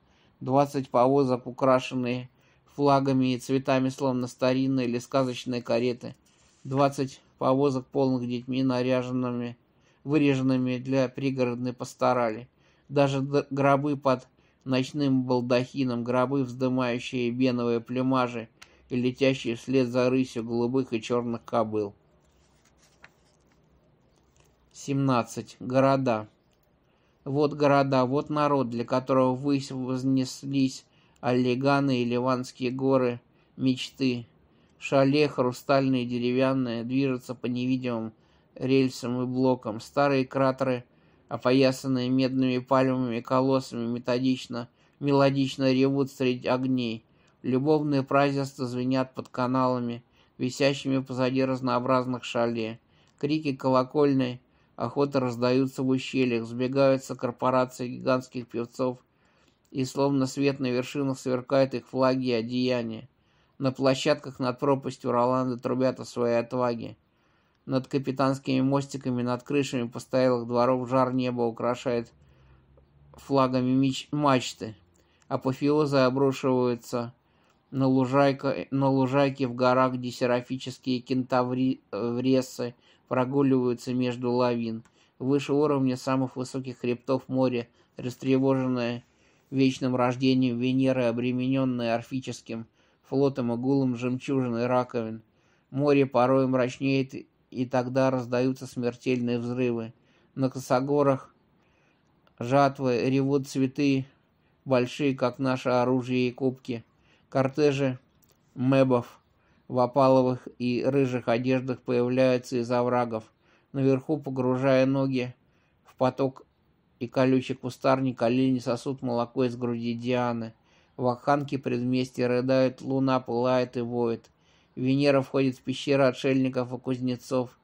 двадцать повозок, украшенные флагами и цветами, словно старинные или сказочные кареты, двадцать повозок, полных детьми, наряженными, выреженными для пригородной пасторали, даже гробы под ночным балдахином, гробы, вздымающие беновые плюмажи и летящие вслед за рысью голубых и черных кобыл. 17. Города. Вот города, вот народ, для которого высь вознеслись Аллиганы и Ливанские горы, мечты. Шале хрустальные, деревянные, движутся по невидимым рельсам и блокам. Старые кратеры, опоясанные медными пальмами и колоссами, методично, мелодично ревут среди огней. Любовные празднества звенят под каналами, висящими позади разнообразных шале. Крики колокольной охоты раздаются в ущельях, сбегаются корпорации гигантских певцов, и словно свет на вершинах сверкают их флаги и одеяния. На площадках над пропастью Роланды трубят о своей отваге. Над капитанскими мостиками, над крышами постоялых дворов жар неба украшает флагами мачты. Апофеозы обрушиваются на, лужайка, на лужайке в горах, где серафические кентавресы э, прогуливаются между лавин. Выше уровня самых высоких хребтов моря, растревоженное вечным рождением Венеры, обремененное орфическим флотом и гулом жемчужины раковин. Море порой мрачнеет, и тогда раздаются смертельные взрывы. На косогорах жатвы ревут цветы, большие, как наше оружие и кубки. Кортежи мебов в опаловых и рыжих одеждах появляются из оврагов, наверху погружая ноги в поток и колючий кустарник, олени сосут молоко из груди Дианы. В Вакханки предместье рыдают, луна пылает и воет. Венера входит в пещеры отшельников и кузнецов.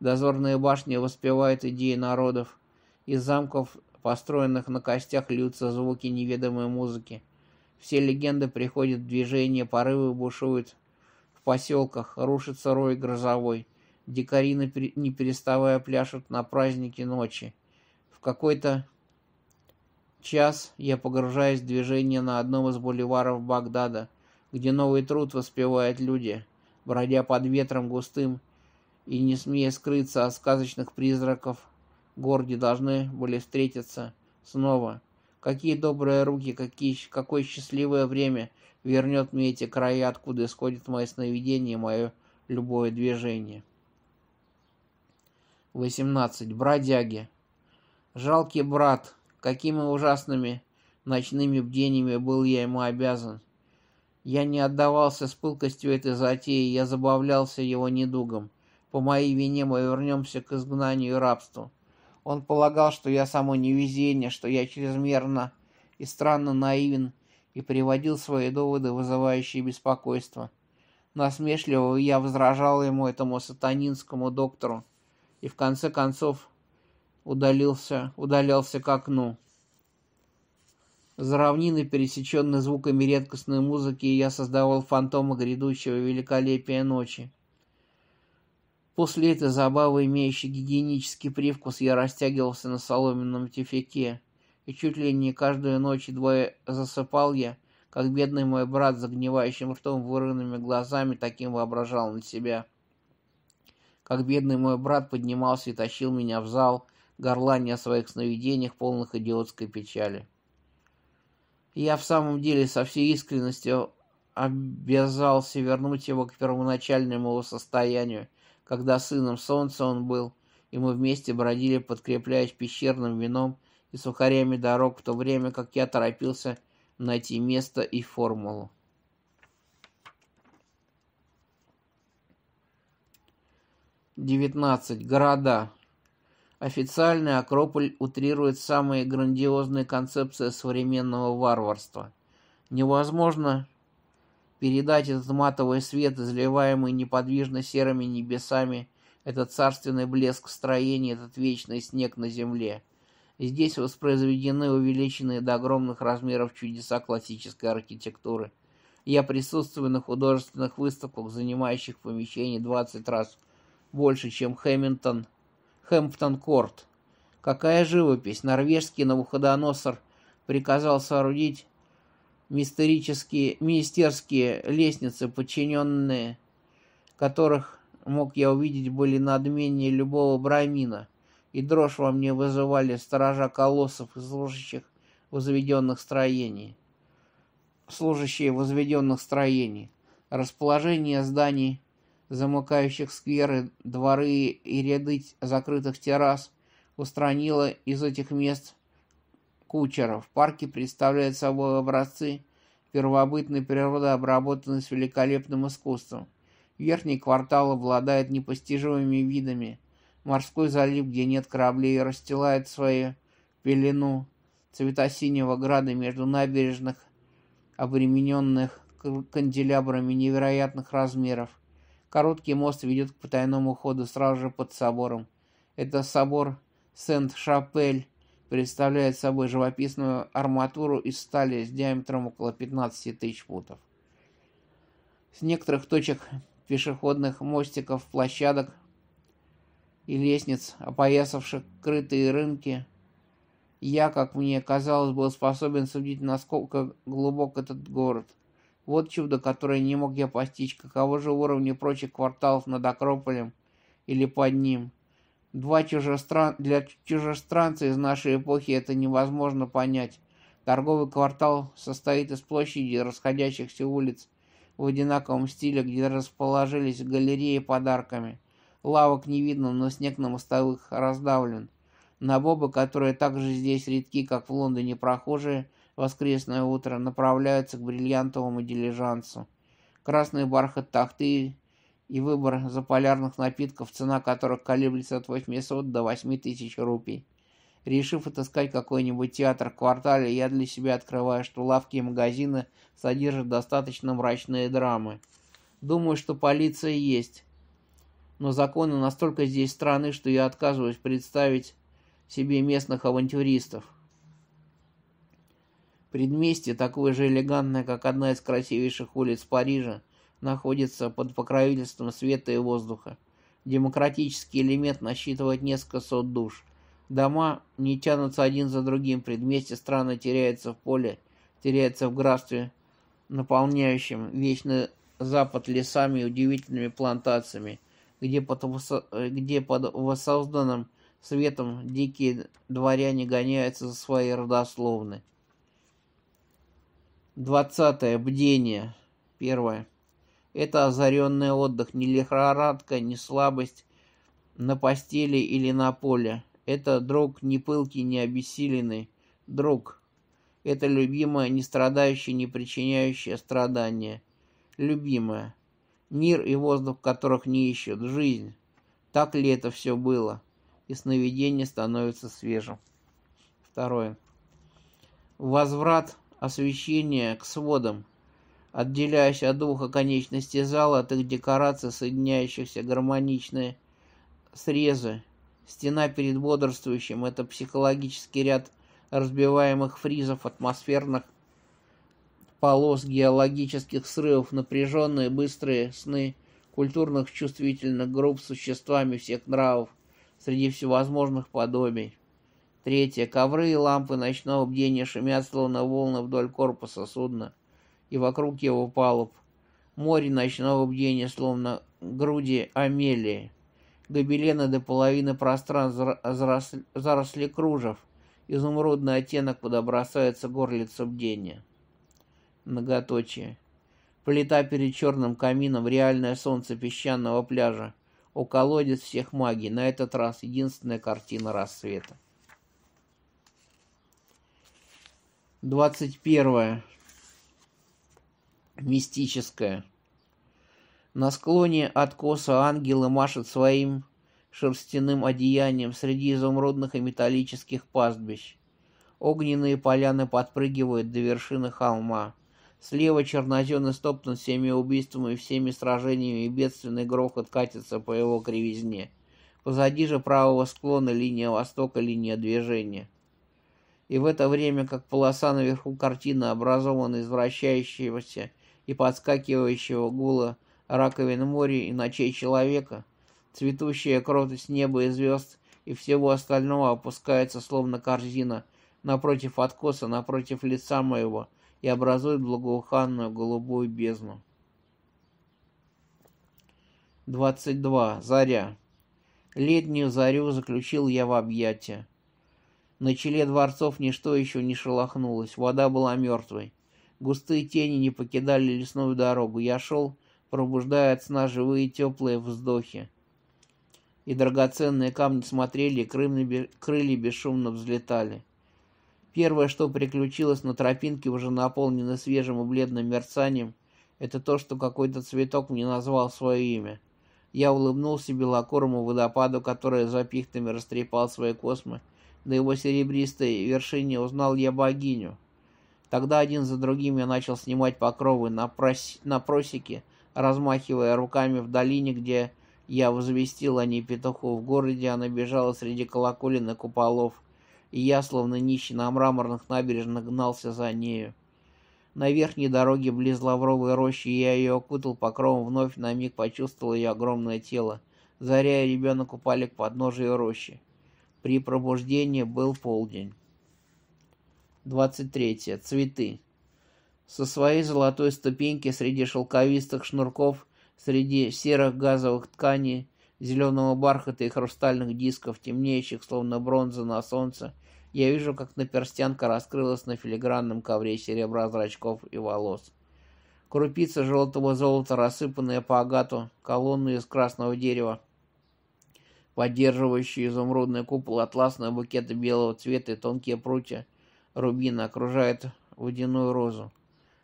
Дозорные башни воспевают идеи народов. Из замков, построенных на костях, льются звуки неведомой музыки. Все легенды приходят в движение, порывы бушуют в поселках, рушится рой грозовой. Дикари, не переставая, пляшут на празднике ночи. В какой-то час я погружаюсь в движение на одном из бульваров Багдада, где новый труд воспевают люди, бродя под ветром густым и не смея скрыться от сказочных призраков, горди должны были встретиться снова — Какие добрые руки, какие, какое счастливое время вернет мне эти края, откуда исходит мое сновидение мое любое движение. 18. Бродяги. Жалкий брат, какими ужасными ночными бдениями был я ему обязан. Я не отдавался с пылкостью этой затеи, я забавлялся его недугом. По моей вине мы вернемся к изгнанию и рабству. Он полагал, что я само невезение, что я чрезмерно и странно наивен, и приводил свои доводы, вызывающие беспокойство. Насмешливо я возражал ему, этому сатанинскому доктору, и в конце концов удалился, удалялся к окну. За равнины, пересеченные звуками редкостной музыки, я создавал фантомы грядущего великолепия ночи. После этой забавы, имеющей гигиенический привкус, я растягивался на соломенном тюфяке, и чуть ли не каждую ночь едва засыпал я, как бедный мой брат с загнивающим ртом, вырванными глазами, таким воображал на себя. Как бедный мой брат поднимался и тащил меня в зал, горлания о своих сновидениях, полных идиотской печали. я в самом деле со всей искренностью обязался вернуть его к первоначальному состоянию – когда сыном солнца он был, и мы вместе бродили, подкрепляясь пещерным вином и сухарями дорог, в то время как я торопился найти место и формулу. Девятнадцать. Города. Официальный Акрополь утрирует самые грандиозные концепции современного варварства. Невозможно передать этот матовый свет, изливаемый неподвижно серыми небесами, этот царственный блеск строений, этот вечный снег на земле. Здесь воспроизведены увеличенные до огромных размеров чудеса классической архитектуры. Я присутствую на художественных выставках, занимающих помещение 20 раз больше, чем Хэмилтон, Хэмптон-Корт. Какая живопись! Норвежский Навуходоносор приказал соорудить мистерические, министерские лестницы, подчиненные которых мог я увидеть, были надменнее любого брамина, и дрожь во мне вызывали сторожа колоссов и служащих возведенных строений. Служащие возведенных строений. Расположение зданий, замыкающих скверы, дворы и ряды закрытых террас, устранило из этих мест Кучера в парке представляют собой образцы первобытной природы, обработанной с великолепным искусством. Верхний квартал обладает непостижимыми видами. Морской залив, где нет кораблей, расстилает свою пелену цвета синего града между набережных, обремененных канделябрами невероятных размеров. Короткий мост ведет к потайному ходу сразу же под собором. Это собор Сент-Шапель, представляет собой живописную арматуру из стали с диаметром около 15 тысяч футов. С некоторых точек пешеходных мостиков, площадок и лестниц, опоясавших крытые рынки, я, как мне казалось, был способен судить, насколько глубок этот город. Вот чудо, которое не мог я постичь, каково же уровня прочих кварталов над Акрополем или под ним – Два чужестран... Для чужестранца из нашей эпохи это невозможно понять. Торговый квартал состоит из площади расходящихся улиц в одинаковом стиле, где расположились галереи подарками. Лавок не видно, но снег на мостовых раздавлен. на бобы которые также здесь редки, как в Лондоне прохожие, воскресное утро направляются к бриллиантовому дилижансу. Красный бархат тахты и выбор заполярных напитков, цена которых колеблется от 800 до 8000 рупий. Решив отыскать какой-нибудь театр в квартале, я для себя открываю, что лавки и магазины содержат достаточно мрачные драмы. Думаю, что полиция есть. Но законы настолько здесь страны, что я отказываюсь представить себе местных авантюристов. Предместье, такое же элегантное, как одна из красивейших улиц Парижа, находится под покровительством света и воздуха. Демократический элемент насчитывает несколько сот душ. Дома не тянутся один за другим, предместья страны теряются в поле, теряются в графстве, наполняющем вечный запад лесами и удивительными плантациями, где под, восо... где под воссозданным светом дикие дворяне гоняются за своей родословной. Двадцатое. Бдение. Первое. Это озаренный отдых, не лихорадка, не слабость на постели или на поле. Это друг не пылкий, не обессиленный. Друг. Это любимое, не страдающее, не причиняющее страдания. любимое Мир и воздух, которых не ищут. Жизнь. Так ли это все было? И сновидение становится свежим. Второе. Возврат освещения к сводам – отделяясь от двух оконечностей зала от их декораций, соединяющихся гармоничные срезы. Стена перед бодрствующим – это психологический ряд разбиваемых фризов, атмосферных полос, геологических срывов, напряженные быстрые сны культурных чувствительных групп с существами всех нравов среди всевозможных подобий. Третье. Ковры и лампы ночного бдения шумят, словно волны вдоль корпуса судна – и вокруг его палуб. Море ночного бдения, словно груди Амелии. Гобелены до половины пространства заросли, заросли кружев. Изумрудный оттенок куда бросается горлицу бдения. Многоточие. Плита перед черным камином, реальное солнце песчаного пляжа. У колодец всех магий. На этот раз единственная картина рассвета. Двадцать первое мистическое. На склоне откоса ангелы машут своим шерстяным одеянием среди изумрудных и металлических пастбищ. Огненные поляны подпрыгивают до вершины холма. Слева чернозем истоптан всеми убийствами и всеми сражениями, и бедственный грохот катится по его кривизне. Позади же правого склона линия востока, линия движения. И в это время, как полоса наверху картины, образованная из вращающегося и подскакивающего гула раковин моря и ночей человека, цветущая кротость неба и звезд и всего остального опускается словно корзина напротив откоса, напротив лица моего и образует благоуханную голубую бездну. 22. Заря. Летнюю зарю заключил я в объятия. На челе дворцов ничто еще не шелохнулось, вода была мертвой. Густые тени не покидали лесную дорогу. Я шел, пробуждая от сна живые теплые вздохи. И драгоценные камни смотрели, и крылья бесшумно взлетали. Первое, что приключилось на тропинке, уже наполнено свежим и бледным мерцанием, это то, что какой-то цветок мне назвал свое имя. Я улыбнулся белокурому водопаду, который за пихтами растрепал свои космы. На его серебристой вершине узнал я богиню — Тогда один за другим я начал снимать покровы на, прос... на просеке, размахивая руками в долине, где я возвестил о ней петуху. В городе она бежала среди колоколин и куполов, и я, словно нищий на мраморных набережных, гнался за нею. На верхней дороге близ лавровой рощи я ее окутал покровом, вновь на миг почувствовал ее огромное тело. Заря и ребенок упали к подножию рощи. При пробуждении был полдень. 23. Цветы. Со своей золотой ступеньки среди шелковистых шнурков, среди серых газовых тканей, зеленого бархата и хрустальных дисков, темнеющих, словно бронза на солнце, я вижу, как наперстянка раскрылась на филигранном ковре серебра зрачков и волос. Крупица желтого золота, рассыпанная по агату, колонны из красного дерева, поддерживающие изумрудный купол атласные букеты белого цвета и тонкие прутья — рубина окружает водяную розу.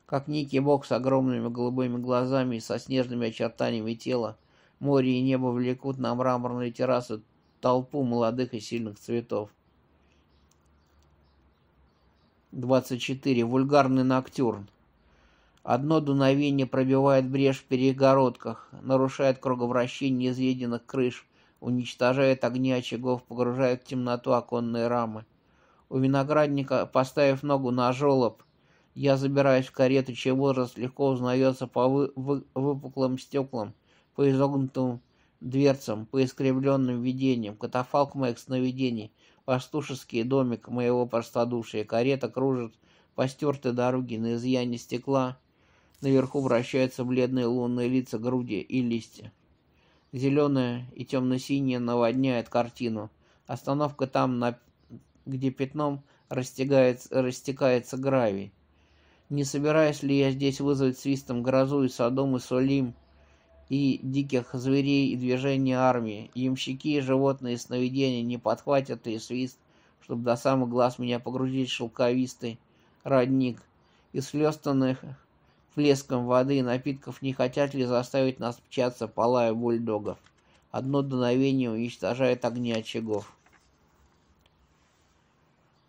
Как некий бог с огромными голубыми глазами и со снежными очертаниями тела, море и небо влекут на мраморную террасу толпу молодых и сильных цветов. 24. Вульгарный ноктюрн. Одно дуновение пробивает брешь в перегородках, нарушает круговращение изъеденных крыш, уничтожает огни очагов, погружает в темноту оконные рамы у виноградника, поставив ногу на жолоб. Я забираюсь в карету, чей возраст легко узнается по вы, вы, выпуклым стеклам, по изогнутым дверцам, по искривленным видениям, катафалк моих сновидений, пастушеский домик моего простодушия. Карета кружит по стертой дороге на изъяне стекла. Наверху вращаются бледные лунные лица, груди и листья. Зеленое и темно-синее наводняет картину. Остановка там на где пятном растекается, гравий. Не собираюсь ли я здесь вызвать свистом грозу и Содом и солим и диких зверей, и движение армии. Ямщики, животные, и сновидения не подхватят и свист, чтобы до самых глаз меня погрузить шелковистый родник. И слестанных плеском воды и напитков не хотят ли заставить нас пчаться, палая бульдогов. Одно дуновение уничтожает огни очагов.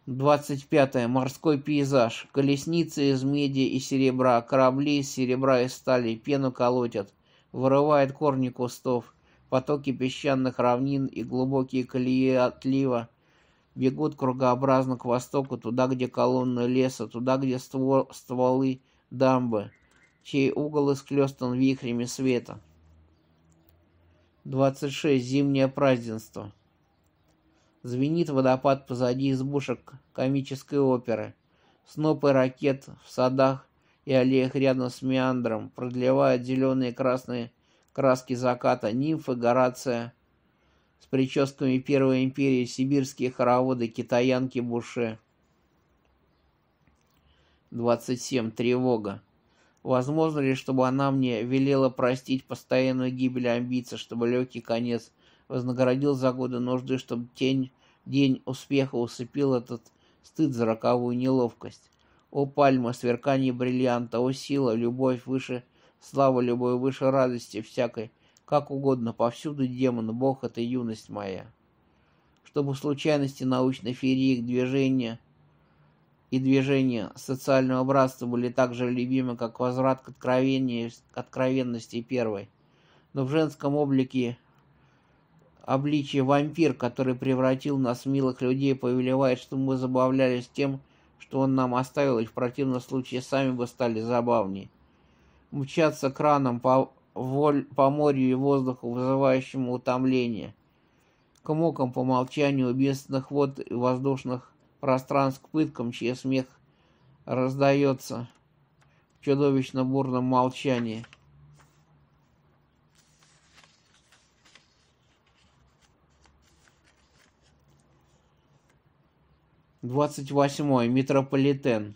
25. Морской пейзаж. Колесницы из меди и серебра, корабли из серебра и стали, пену колотят, вырывает корни кустов, потоки песчаных равнин и глубокие колеи отлива бегут кругообразно к востоку, туда, где колонны леса, туда, где ствол, стволы дамбы, чей угол исклестан вихрями света. 26. Зимнее празднество. Звенит водопад позади избушек комической оперы. Снопы ракет в садах и аллеях рядом с меандром продлевают зеленые и красные краски заката нимфы Горация с прическами Первой империи, сибирские хороводы, китаянки Буше. 27. Тревога. Возможно ли, чтобы она мне велела простить постоянную гибель амбиций, чтобы легкий конец вознаградил за годы нужды, чтобы тень День успеха усыпил этот стыд за роковую неловкость. О, пальма, сверкание бриллианта, о, сила, любовь выше, слава любой выше радости всякой, как угодно, повсюду демон, Бог — это юность моя. Чтобы случайности научной феерии движения и движения социального братства были так же любимы, как возврат к откровенности первой. Но в женском облике обличье вампир, который превратил нас в милых людей, повелевает, что мы забавлялись тем, что он нам оставил, и в противном случае сами бы стали забавнее. Мчаться краном по, воль, по морю и воздуху, вызывающему утомление. К мукам по молчанию убийственных вод и воздушных пространств к пыткам, чей смех раздается в чудовищно бурном молчании. 28. Метрополитен.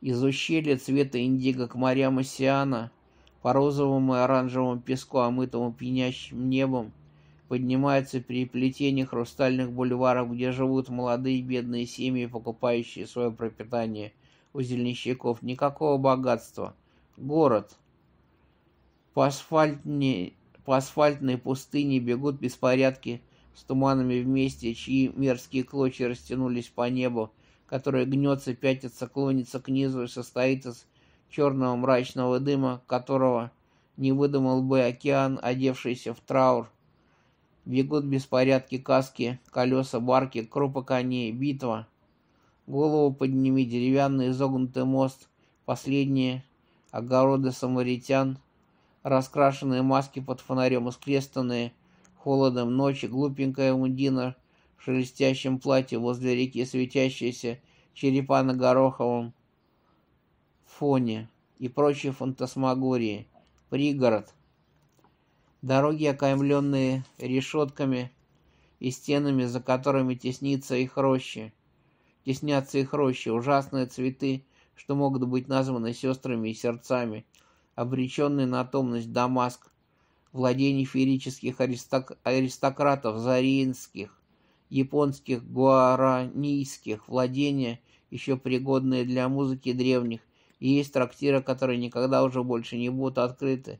Из ущелья цвета индиго к морям Осиана, по розовому и оранжевому песку, омытому пьянящим небом, поднимается переплетение хрустальных бульваров, где живут молодые бедные семьи, покупающие свое пропитание у зельничаков. Никакого богатства. Город. По, асфальтне, по асфальтной пустыне бегут беспорядки – с туманами вместе, чьи мерзкие клочья растянулись по небу, которое гнется, пятится, клонится к низу и состоит из черного мрачного дыма, которого не выдумал бы океан, одевшийся в траур. Бегут беспорядки каски, колеса, барки, крупа коней, битва. Голову подними, деревянный изогнутый мост, последние огороды самаритян, раскрашенные маски под фонарем, искрестанные – холодом ночи глупенькая Мундина в шелестящем платье возле реки, светящейся черепа на гороховом фоне и прочие фантасмагории. Пригород. Дороги, окаймленные решетками и стенами, за которыми теснится их рощи. Теснятся их рощи, ужасные цветы, что могут быть названы сестрами и сердцами, обреченные на томность Дамаск, владений ферических аристок... аристократов заринских, японских гуаранийских, владения, еще пригодные для музыки древних, и есть трактиры, которые никогда уже больше не будут открыты.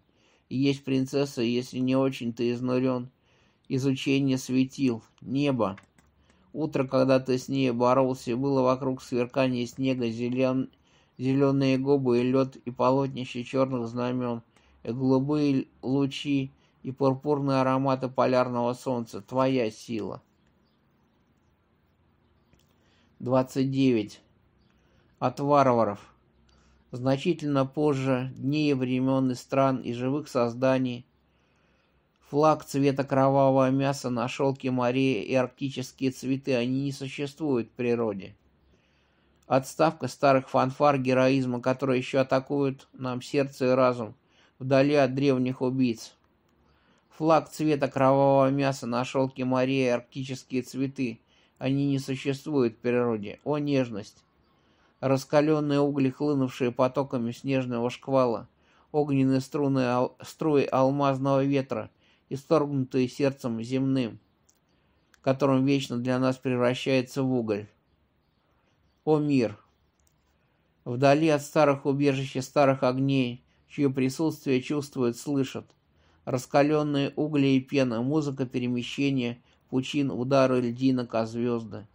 И есть принцесса, если не очень ты изнурен. Изучение светил, небо. Утро, когда ты с ней боролся, было вокруг сверкание снега, зелен... зеленые губы и лед, и полотнище черных знамен голубые лучи и пурпурные ароматы полярного солнца. Твоя сила. 29. От варваров. Значительно позже дней и времен и стран и живых созданий Флаг цвета кровавого мяса на шелке морей и арктические цветы, они не существуют в природе. Отставка старых фанфар героизма, которые еще атакуют нам сердце и разум – вдали от древних убийц. Флаг цвета кровавого мяса на шелке морей арктические цветы. Они не существуют в природе. О, нежность! Раскаленные угли, хлынувшие потоками снежного шквала, огненные струны, ал, струи алмазного ветра, исторгнутые сердцем земным, которым вечно для нас превращается в уголь. О, мир! Вдали от старых убежищ и старых огней, чье присутствие чувствуют, слышат. Раскаленные угли и пена, музыка перемещения, пучин, удары льдинок о звезды.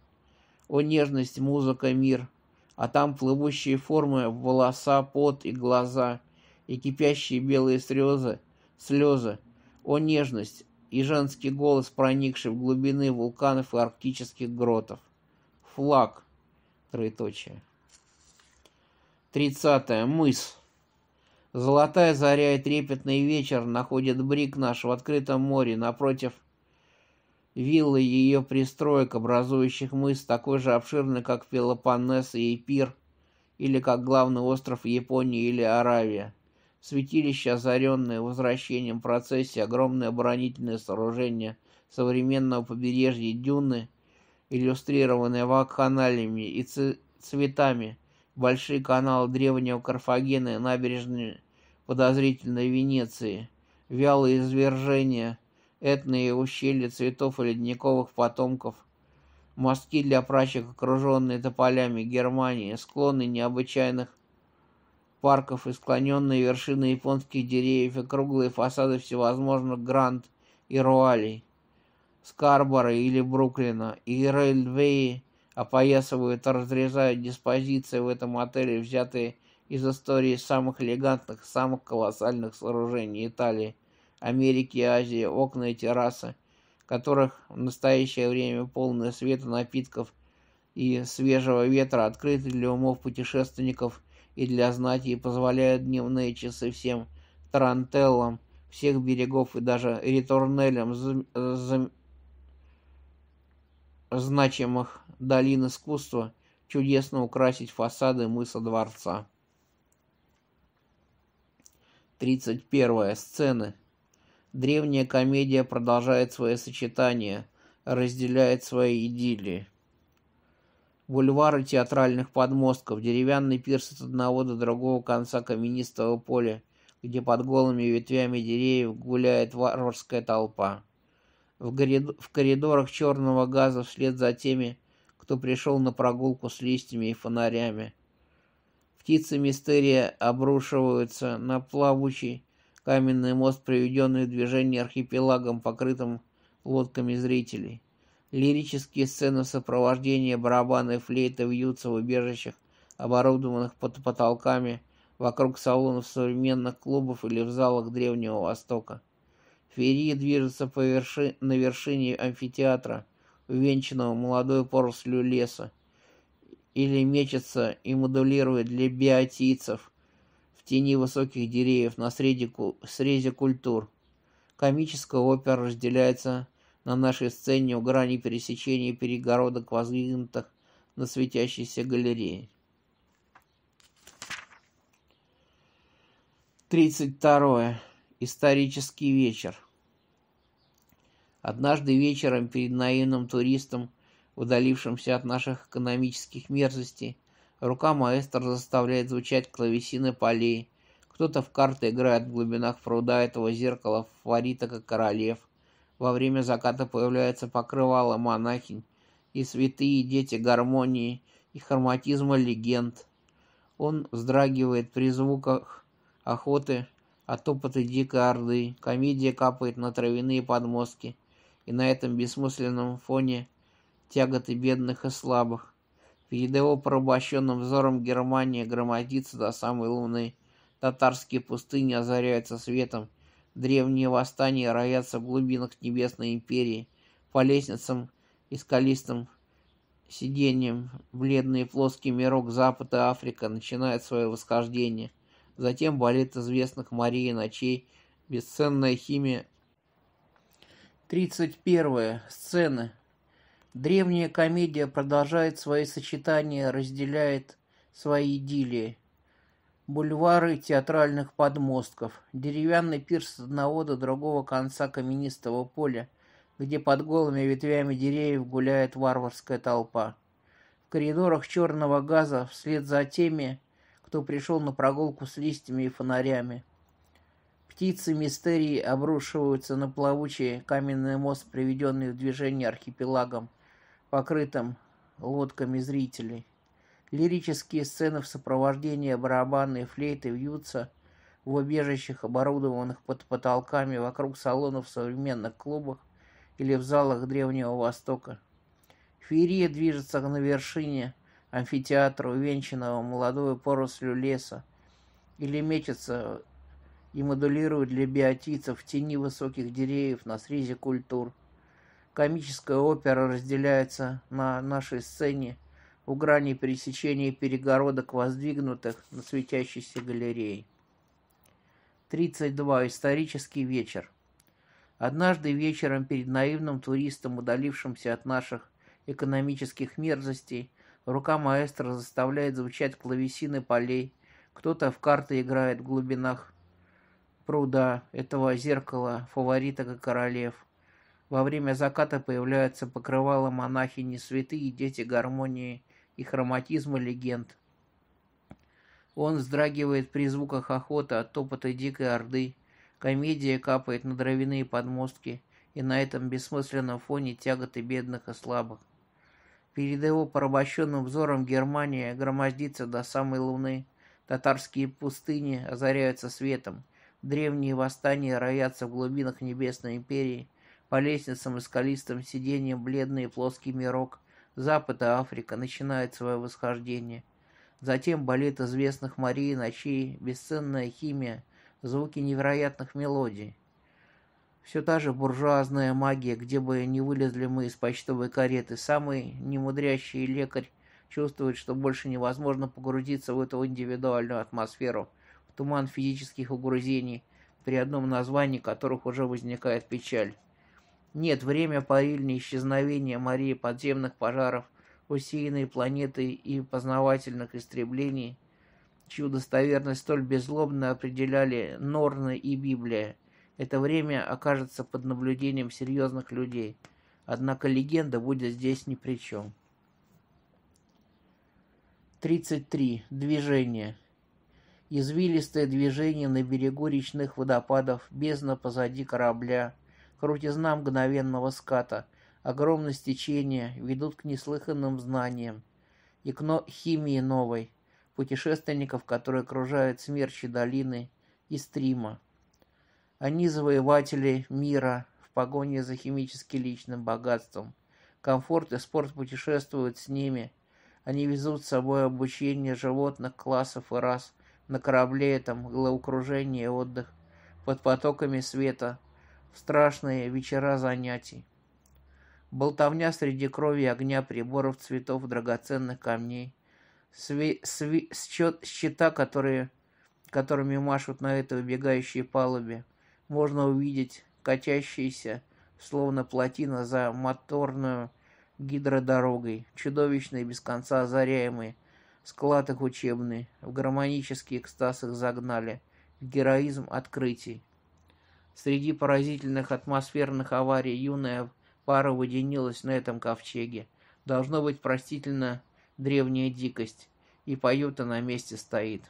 О нежность, музыка, мир, а там плывущие формы, волоса, пот и глаза, и кипящие белые слезы, слезы. О нежность, и женский голос, проникший в глубины вулканов и арктических гротов. Флаг. Троеточие. Тридцатое. Мыс. Золотая заря и трепетный вечер находит брик наш в открытом море напротив виллы и ее пристроек, образующих мыс, такой же обширный, как Пелопоннес и Эпир, или как главный остров Японии или Аравия. Святилище, озаренное возвращением процессии, огромное оборонительное сооружение современного побережья Дюны, иллюстрированное вакханалиями и цветами – большие каналы древнего Карфагена и набережной подозрительной Венеции, вялые извержения, этные ущелья цветов и ледниковых потомков, мостки для прачек, окруженные тополями Германии, склоны необычайных парков и склоненные вершины японских деревьев и круглые фасады всевозможных гранд и руалей, Скарбора или Бруклина, и рельвеи опоясывают, разрезают диспозиции в этом отеле, взятые из истории самых элегантных, самых колоссальных сооружений Италии, Америки и Азии, окна и террасы, которых в настоящее время полное света напитков и свежего ветра открыты для умов путешественников и для знати и позволяют дневные часы всем тарантеллам всех берегов и даже ретурнелям значимых долин искусства чудесно украсить фасады мыса дворца. 31. Сцены. Древняя комедия продолжает свое сочетание, разделяет свои идиллии. Бульвары театральных подмостков, деревянный пирс от одного до другого конца каменистого поля, где под голыми ветвями деревьев гуляет варварская толпа в коридорах черного газа вслед за теми, кто пришел на прогулку с листьями и фонарями. Птицы мистерия обрушиваются на плавучий каменный мост, приведенный в движение архипелагом, покрытым лодками зрителей. Лирические сцены в барабаны и флейта вьются в убежищах, оборудованных под потолками, вокруг салонов современных клубов или в залах Древнего Востока. Ферии движется по верши... на вершине амфитеатра, увенчанного молодой порослью леса, или мечется и модулирует для биотийцев в тени высоких деревьев на среде... срезе культур. Комическая опера разделяется на нашей сцене у грани пересечения перегородок воздвигнутых на светящейся галерее. 32 исторический вечер. Однажды вечером перед наивным туристом, удалившимся от наших экономических мерзостей, рука маэстро заставляет звучать клавесины полей. Кто-то в карты играет в глубинах пруда этого зеркала фавориток и королев. Во время заката появляется покрывало монахинь и святые дети гармонии и хроматизма легенд. Он вздрагивает при звуках охоты от а топота дикой орды. Комедия капает на травяные подмостки. И на этом бессмысленном фоне тяготы бедных и слабых. Перед его порабощенным взором Германия громадится до самой луны. Татарские пустыни озаряются светом. Древние восстания роятся в глубинах Небесной Империи. По лестницам и скалистым сиденьям бледный и плоский мирок Запада Африка начинает свое восхождение – затем балет известных Марии ночей, бесценная химия. 31. Сцены. Древняя комедия продолжает свои сочетания, разделяет свои идиллии. Бульвары театральных подмостков, деревянный пирс одного до другого конца каменистого поля, где под голыми ветвями деревьев гуляет варварская толпа. В коридорах черного газа вслед за теми, кто пришел на прогулку с листьями и фонарями. Птицы мистерии обрушиваются на плавучий каменный мост, приведенный в движение архипелагом, покрытым лодками зрителей. Лирические сцены в сопровождении барабанной флейты вьются в убежищах, оборудованных под потолками вокруг салонов современных клубах или в залах Древнего Востока. Феерия движется на вершине амфитеатра, увенчанного молодой порослью леса, или мечется и модулирует для биотицев в тени высоких деревьев на срезе культур. Комическая опера разделяется на нашей сцене у грани пересечения перегородок, воздвигнутых на светящейся галереей. 32. Исторический вечер. Однажды вечером перед наивным туристом, удалившимся от наших экономических мерзостей, Рука маэстро заставляет звучать клавесины полей. Кто-то в карты играет в глубинах пруда, этого зеркала, фавориток и королев. Во время заката появляются покрывала монахини, святые дети гармонии и хроматизма легенд. Он вздрагивает при звуках охоты от топота дикой орды. Комедия капает на дровяные подмостки и на этом бессмысленном фоне тяготы бедных и слабых. Перед его порабощенным взором Германия громоздится до самой луны. Татарские пустыни озаряются светом. Древние восстания роятся в глубинах Небесной Империи. По лестницам и скалистым сиденьям бледный и плоский мирок. Запад и Африка начинают свое восхождение. Затем балет известных Марии ночей, бесценная химия, звуки невероятных мелодий. Все та же буржуазная магия, где бы не вылезли мы из почтовой кареты. Самый немудрящий лекарь чувствует, что больше невозможно погрузиться в эту индивидуальную атмосферу, в туман физических угрузений, при одном названии которых уже возникает печаль. Нет, время парильни исчезновения Марии подземных пожаров, усеянной планеты и познавательных истреблений, чью достоверность столь безлобно определяли Норны и Библия, это время окажется под наблюдением серьезных людей. Однако легенда будет здесь ни при чем. 33. Движение. Извилистое движение на берегу речных водопадов, бездна позади корабля, крутизна мгновенного ската, огромность течения ведут к неслыханным знаниям и к химии новой, путешественников, которые окружают смерчи долины и стрима, они завоеватели мира в погоне за химически личным богатством. Комфорт и спорт путешествуют с ними. Они везут с собой обучение животных, классов и рас. На корабле этом головокружение и отдых. Под потоками света. В страшные вечера занятий. Болтовня среди крови и огня приборов, цветов, драгоценных камней. Сви, сви, счет, счета, которые, которыми машут на этой убегающей палубе можно увидеть качащийся, словно плотина за моторную гидродорогой, чудовищные без конца озаряемый, склад их учебный, в гармонический экстаз их загнали, в героизм открытий. Среди поразительных атмосферных аварий юная пара выделилась на этом ковчеге. Должно быть простительно древняя дикость, и поют на месте стоит.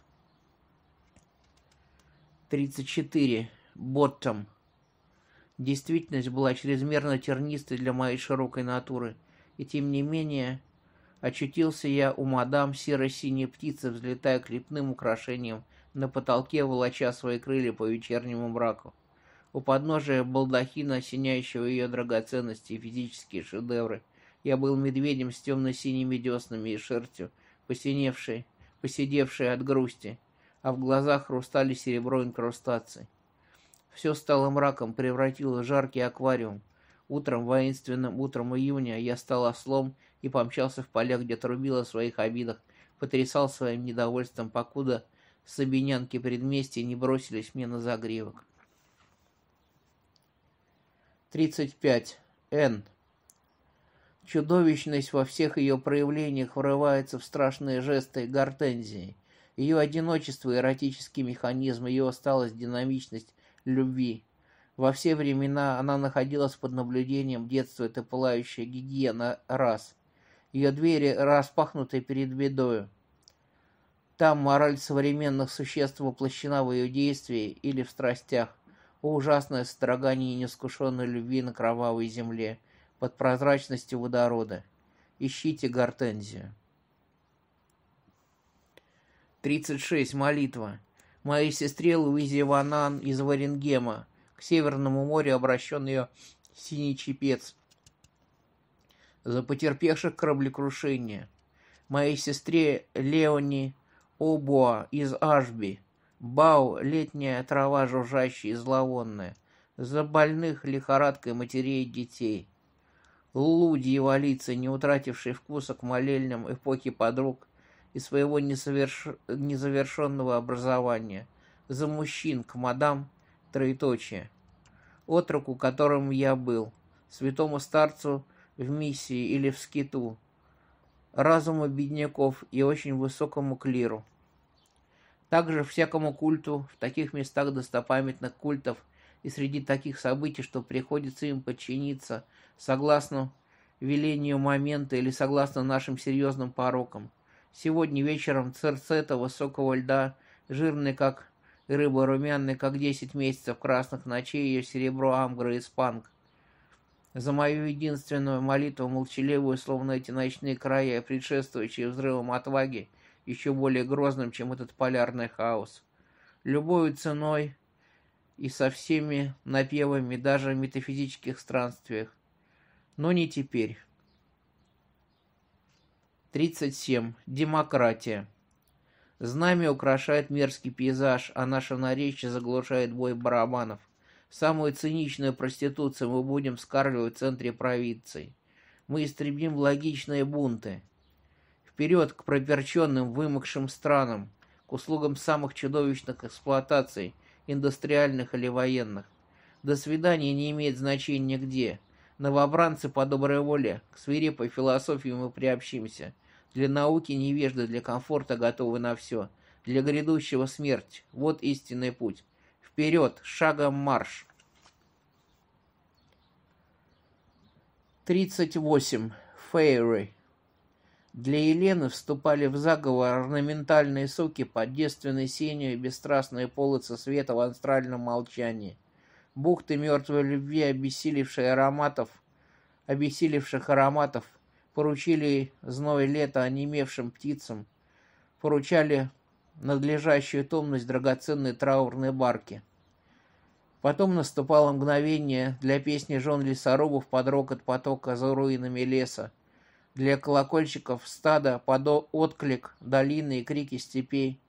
34. Боттом. Действительность была чрезмерно тернистой для моей широкой натуры, и тем не менее очутился я у мадам серо-синей птицы, взлетая к лепным украшениям на потолке, волоча свои крылья по вечернему мраку. У подножия балдахина, осеняющего ее драгоценности и физические шедевры, я был медведем с темно-синими деснами и шерстью, посиневшей, посидевшей от грусти, а в глазах хрустали серебро инкрустаций. Все стало мраком, превратило в жаркий аквариум. Утром, воинственным утром июня, я стал ослом и помчался в поля, где трубил о своих обидах, потрясал своим недовольством, покуда сабинянки предместья не бросились мне на загривок. 35. Н. Чудовищность во всех ее проявлениях врывается в страшные жесты гортензии. Ее одиночество, эротический механизм, ее усталость, динамичность, любви. Во все времена она находилась под наблюдением детства, это пылающая гигиена раз. Ее двери распахнуты перед бедою. Там мораль современных существ воплощена в ее действии или в страстях. Ужасное строгание нескушенной любви на кровавой земле, под прозрачностью водорода. Ищите гортензию. 36. Молитва моей сестре Луизе Ванан из Варингема, к Северному морю обращен ее синий чепец. За потерпевших кораблекрушение. Моей сестре Леони Обуа из Ашби. Бау, летняя трава, жужжащая и зловонная. За больных лихорадкой матерей и детей. Луди и валицы, не утратившие вкуса к молельням эпохи подруг и своего несоверш... незавершенного образования, за мужчин к мадам, троеточие, отроку, которым я был, святому старцу в миссии или в скиту, разуму бедняков и очень высокому клиру. Также всякому культу в таких местах достопамятных культов и среди таких событий, что приходится им подчиниться согласно велению момента или согласно нашим серьезным порокам – Сегодня вечером церцета высокого льда, жирный как рыба, румяный как десять месяцев красных ночей, ее серебро амгра и спанг. За мою единственную молитву, молчаливую, словно эти ночные края, предшествующие взрывам отваги, еще более грозным, чем этот полярный хаос. Любой ценой и со всеми напевами, даже в метафизических странствиях. Но не теперь. 37. Демократия. Знамя украшает мерзкий пейзаж, а наше наречие заглушает бой барабанов. Самую циничную проституцию мы будем скармливать в центре провинции. Мы истребим логичные бунты. Вперед к проперченным, вымокшим странам, к услугам самых чудовищных эксплуатаций, индустриальных или военных. До свидания не имеет значения где. Новобранцы по доброй воле, к свирепой философии мы приобщимся. Для науки невежды, для комфорта готовы на все. Для грядущего смерть. Вот истинный путь. Вперед, шагом марш. 38. Фейри. Для Елены вступали в заговор орнаментальные соки под девственной сенью и бесстрастные полосы света в астральном молчании. Бухты мертвой любви, обессилевшие ароматов, обессилевших ароматов – поручили зной лета онемевшим птицам, поручали надлежащую томность драгоценной траурной барки. Потом наступало мгновение для песни жен лесорубов под рокот потока за руинами леса, для колокольчиков стада под отклик долины и крики степей.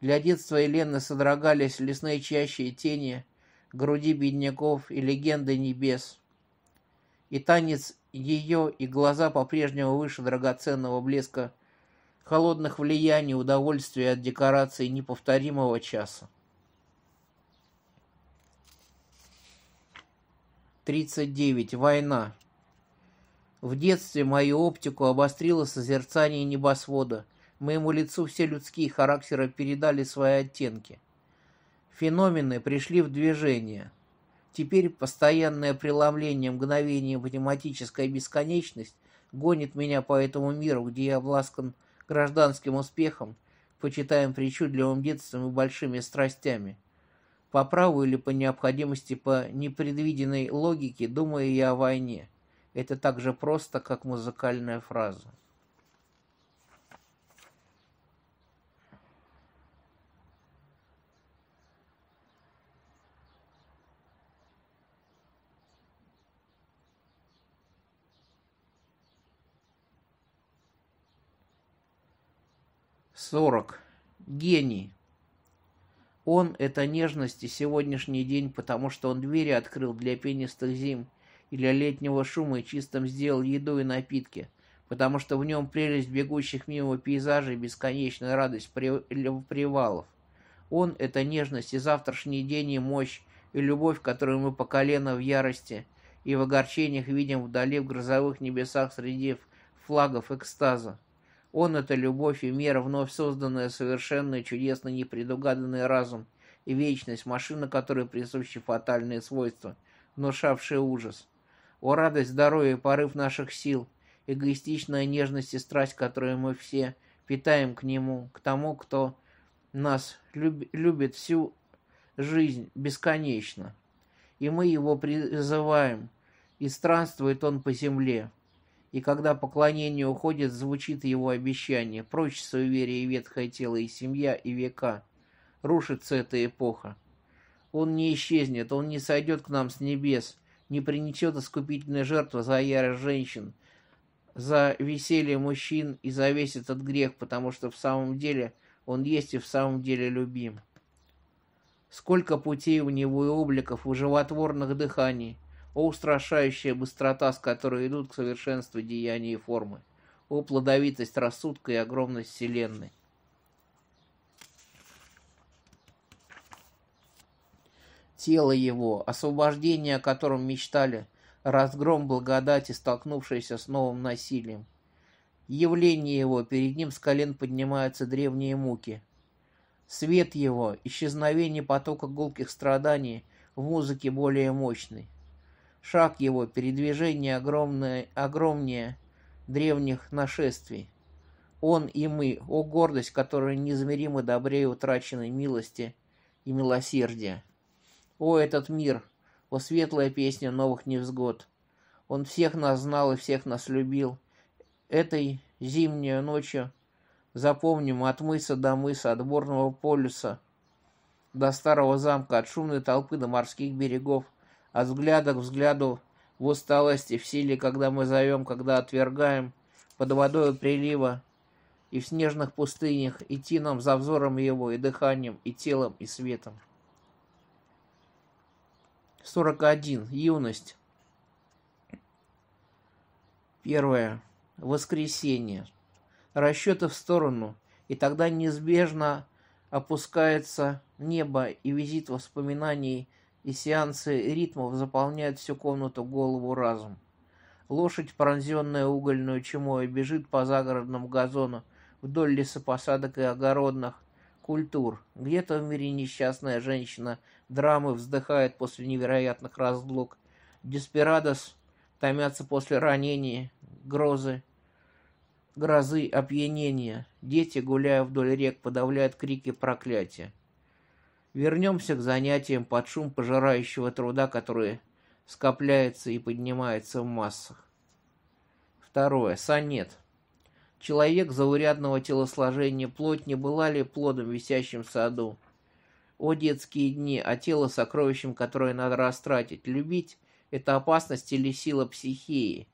Для детства Елены содрогались лесные чащи тени, груди бедняков и легенды небес — и танец ее, и глаза по-прежнему выше драгоценного блеска холодных влияний, удовольствия от декорации неповторимого часа. 39. Война. В детстве мою оптику обострило созерцание небосвода. Моему лицу все людские характеры передали свои оттенки. Феномены пришли в движение – Теперь постоянное преломление мгновения математическая бесконечность гонит меня по этому миру, где я обласкан гражданским успехом, почитаем причудливым детством и большими страстями. По праву или по необходимости, по непредвиденной логике, думаю я о войне. Это так же просто, как музыкальная фраза. 40. Гений. Он — это нежность и сегодняшний день, потому что он двери открыл для пенистых зим и для летнего шума и чистым сделал еду и напитки, потому что в нем прелесть бегущих мимо пейзажей и бесконечная радость привалов. Он — это нежность и завтрашний день и мощь, и любовь, которую мы по колено в ярости и в огорчениях видим вдали в грозовых небесах среди флагов экстаза. Он — это любовь и мир вновь созданная, совершенная, чудесно непредугаданный разум и вечность, машина которой присущи фатальные свойства, внушавшие ужас. О радость, здоровье порыв наших сил, эгоистичная нежность и страсть, которую мы все питаем к нему, к тому, кто нас люб любит всю жизнь бесконечно. И мы его призываем, и странствует он по земле, и когда поклонение уходит, звучит его обещание, прочь суеверие и ветхое тело, и семья, и века. Рушится эта эпоха. Он не исчезнет, он не сойдет к нам с небес, не принесет искупительной жертвы за ярость женщин, за веселье мужчин и завесь этот грех, потому что в самом деле он есть и в самом деле любим. Сколько путей у него и обликов, у животворных дыханий, о устрашающая быстрота, с которой идут к совершенству деяния и формы! О плодовитость рассудка и огромность Вселенной! Тело его, освобождение, о котором мечтали, разгром благодати, столкнувшийся с новым насилием. Явление его, перед ним с колен поднимаются древние муки. Свет его, исчезновение потока гулких страданий в музыке более мощный. Шаг его, передвижение огромное, огромнее древних нашествий. Он и мы, о гордость, которая неизмеримо добрее утраченной милости и милосердия. О, этот мир, о, светлая песня новых невзгод. Он всех нас знал и всех нас любил. Этой зимней ночью запомним от мыса до мыса, от Борного полюса до Старого замка, от шумной толпы до морских берегов, от а взгляда к взгляду, в усталости, в силе, когда мы зовем, когда отвергаем, под водой прилива, и в снежных пустынях, идти нам за взором его, и дыханием, и телом, и светом. 41. Юность. Первое. Воскресенье. Расчеты в сторону, и тогда неизбежно опускается небо, и визит воспоминаний – и сеансы ритмов заполняют всю комнату голову разум. Лошадь, пронзенная угольную чумой, бежит по загородному газону вдоль лесопосадок и огородных культур. Где-то в мире несчастная женщина драмы вздыхает после невероятных разлук. Деспирадос томятся после ранения. грозы, грозы опьянения. Дети, гуляя вдоль рек, подавляют крики проклятия. Вернемся к занятиям под шум пожирающего труда, который скопляется и поднимается в массах. Второе. Сонет. Человек заурядного телосложения плоть не была ли плодом висящим в саду? О, детские дни, а тело сокровищем, которое надо растратить. Любить — это опасность или сила психии.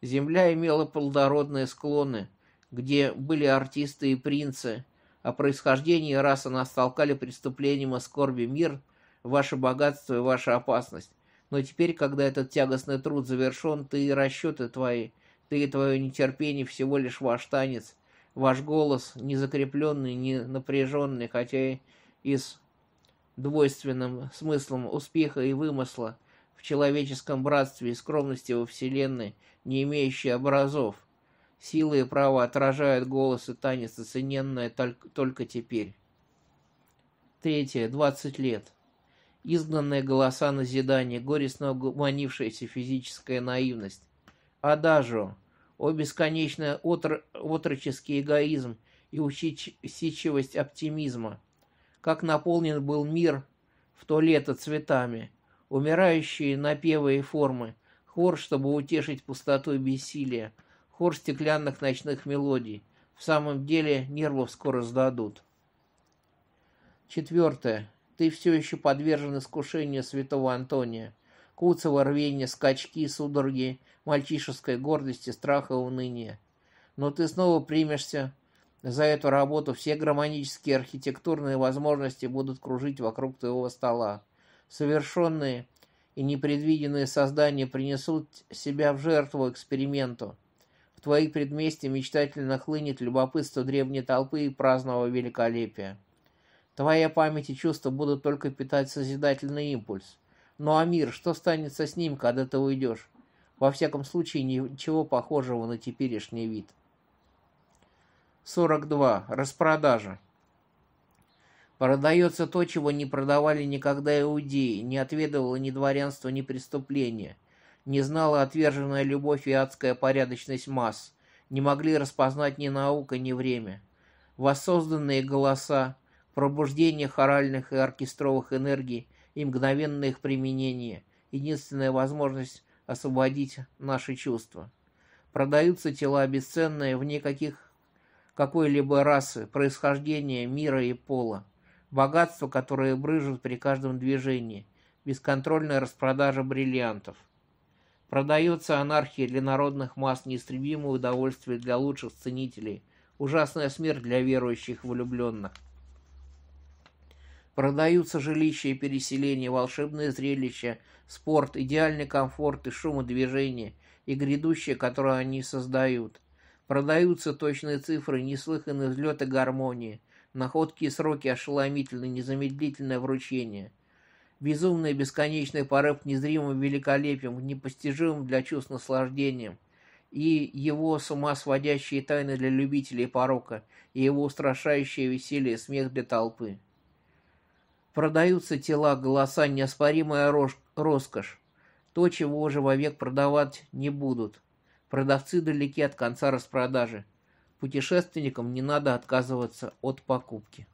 Земля имела плодородные склоны, где были артисты и принцы, о происхождении, раз она столкали преступлением о скорби мир, ваше богатство и ваша опасность. Но теперь, когда этот тягостный труд завершен, ты и расчеты твои, ты и твое нетерпение всего лишь ваш танец, ваш голос, не закрепленный, не напряженный, хотя и с двойственным смыслом успеха и вымысла в человеческом братстве и скромности во Вселенной, не имеющий образов – Силы и право отражают голос и танец, оцененное только теперь. Третье. Двадцать лет. Изгнанные голоса назидания, горестно угомонившаяся физическая наивность. а даже О бесконечный отр... отроческий эгоизм и усидчивость оптимизма. Как наполнен был мир в то лето цветами. Умирающие напевы и формы. Хор, чтобы утешить пустоту и бессилие хор стеклянных ночных мелодий. В самом деле нервов скоро сдадут. Четвертое. Ты все еще подвержен искушению святого Антония. Куцево рвение, скачки, судороги, мальчишеской гордости, страха и уныния. Но ты снова примешься за эту работу. Все гармонические архитектурные возможности будут кружить вокруг твоего стола. Совершенные и непредвиденные создания принесут себя в жертву эксперименту. В твои предместья мечтательно хлынет любопытство древней толпы и праздного великолепия. Твоя память и чувства будут только питать созидательный импульс. Ну а мир, что станется с ним, когда ты уйдешь? Во всяком случае, ничего похожего на теперешний вид. 42. Распродажа. Продается то, чего не продавали никогда иудеи, не отведывало ни дворянство, ни преступление – не знала отверженная любовь и адская порядочность масс, не могли распознать ни наука, ни время. Воссозданные голоса, пробуждение хоральных и оркестровых энергий и мгновенное их применение – единственная возможность освободить наши чувства. Продаются тела бесценные в никаких какой-либо расы, происхождения, мира и пола. Богатство, которое брыжут при каждом движении. Бесконтрольная распродажа бриллиантов. Продается анархия для народных масс, неистребимое удовольствие для лучших ценителей, ужасная смерть для верующих влюбленных. Продаются жилища и переселения, волшебные зрелища, спорт, идеальный комфорт и шум шумодвижение, и грядущее, которое они создают. Продаются точные цифры, неслыханные взлеты гармонии, находки и сроки, ошеломительное, незамедлительное вручение – безумный бесконечный порыв к незримым великолепиям, непостижимым для чувств наслаждением, и его с ума сводящие тайны для любителей порока, и его устрашающее веселье и смех для толпы. Продаются тела, голоса, неоспоримая роскошь, то, чего уже вовек продавать не будут. Продавцы далеки от конца распродажи. Путешественникам не надо отказываться от покупки.